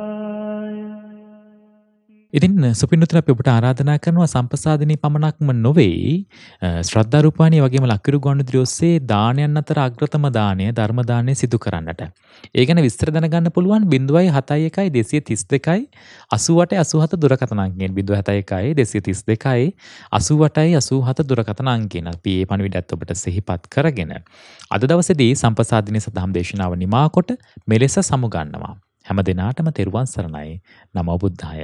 ඉතින් සුපින්නුතර අපි ඔබට ආරාධනා කරනවා සම්පසාදිනී පමණක්ම නොවේ ශ්‍රද්ධා රූපාණී වගේම ලක්කිරු ගොණුදිරි ඔස්සේ දානයන් අතර අග්‍රතම දාණය ධර්ම දාණය සිදු කරන්නට. ඒ ගැන විස්තර දැනගන්න පුළුවන් 071 232 88 87 දුරකථන අංකයෙන් 071 232 88 87 දුරකථන අංකයෙන් අපි මේ පණිවිඩයත් ඔබට සිහිපත් කරගෙන අද දවසේදී සම්පසාදිනී සදහම් දේශනාව නිමා කොට මෙලෙස සමුගන්නවා. හැම දිනාටම තෙරුවන් සරණයි. නමෝ බුද්ධාය.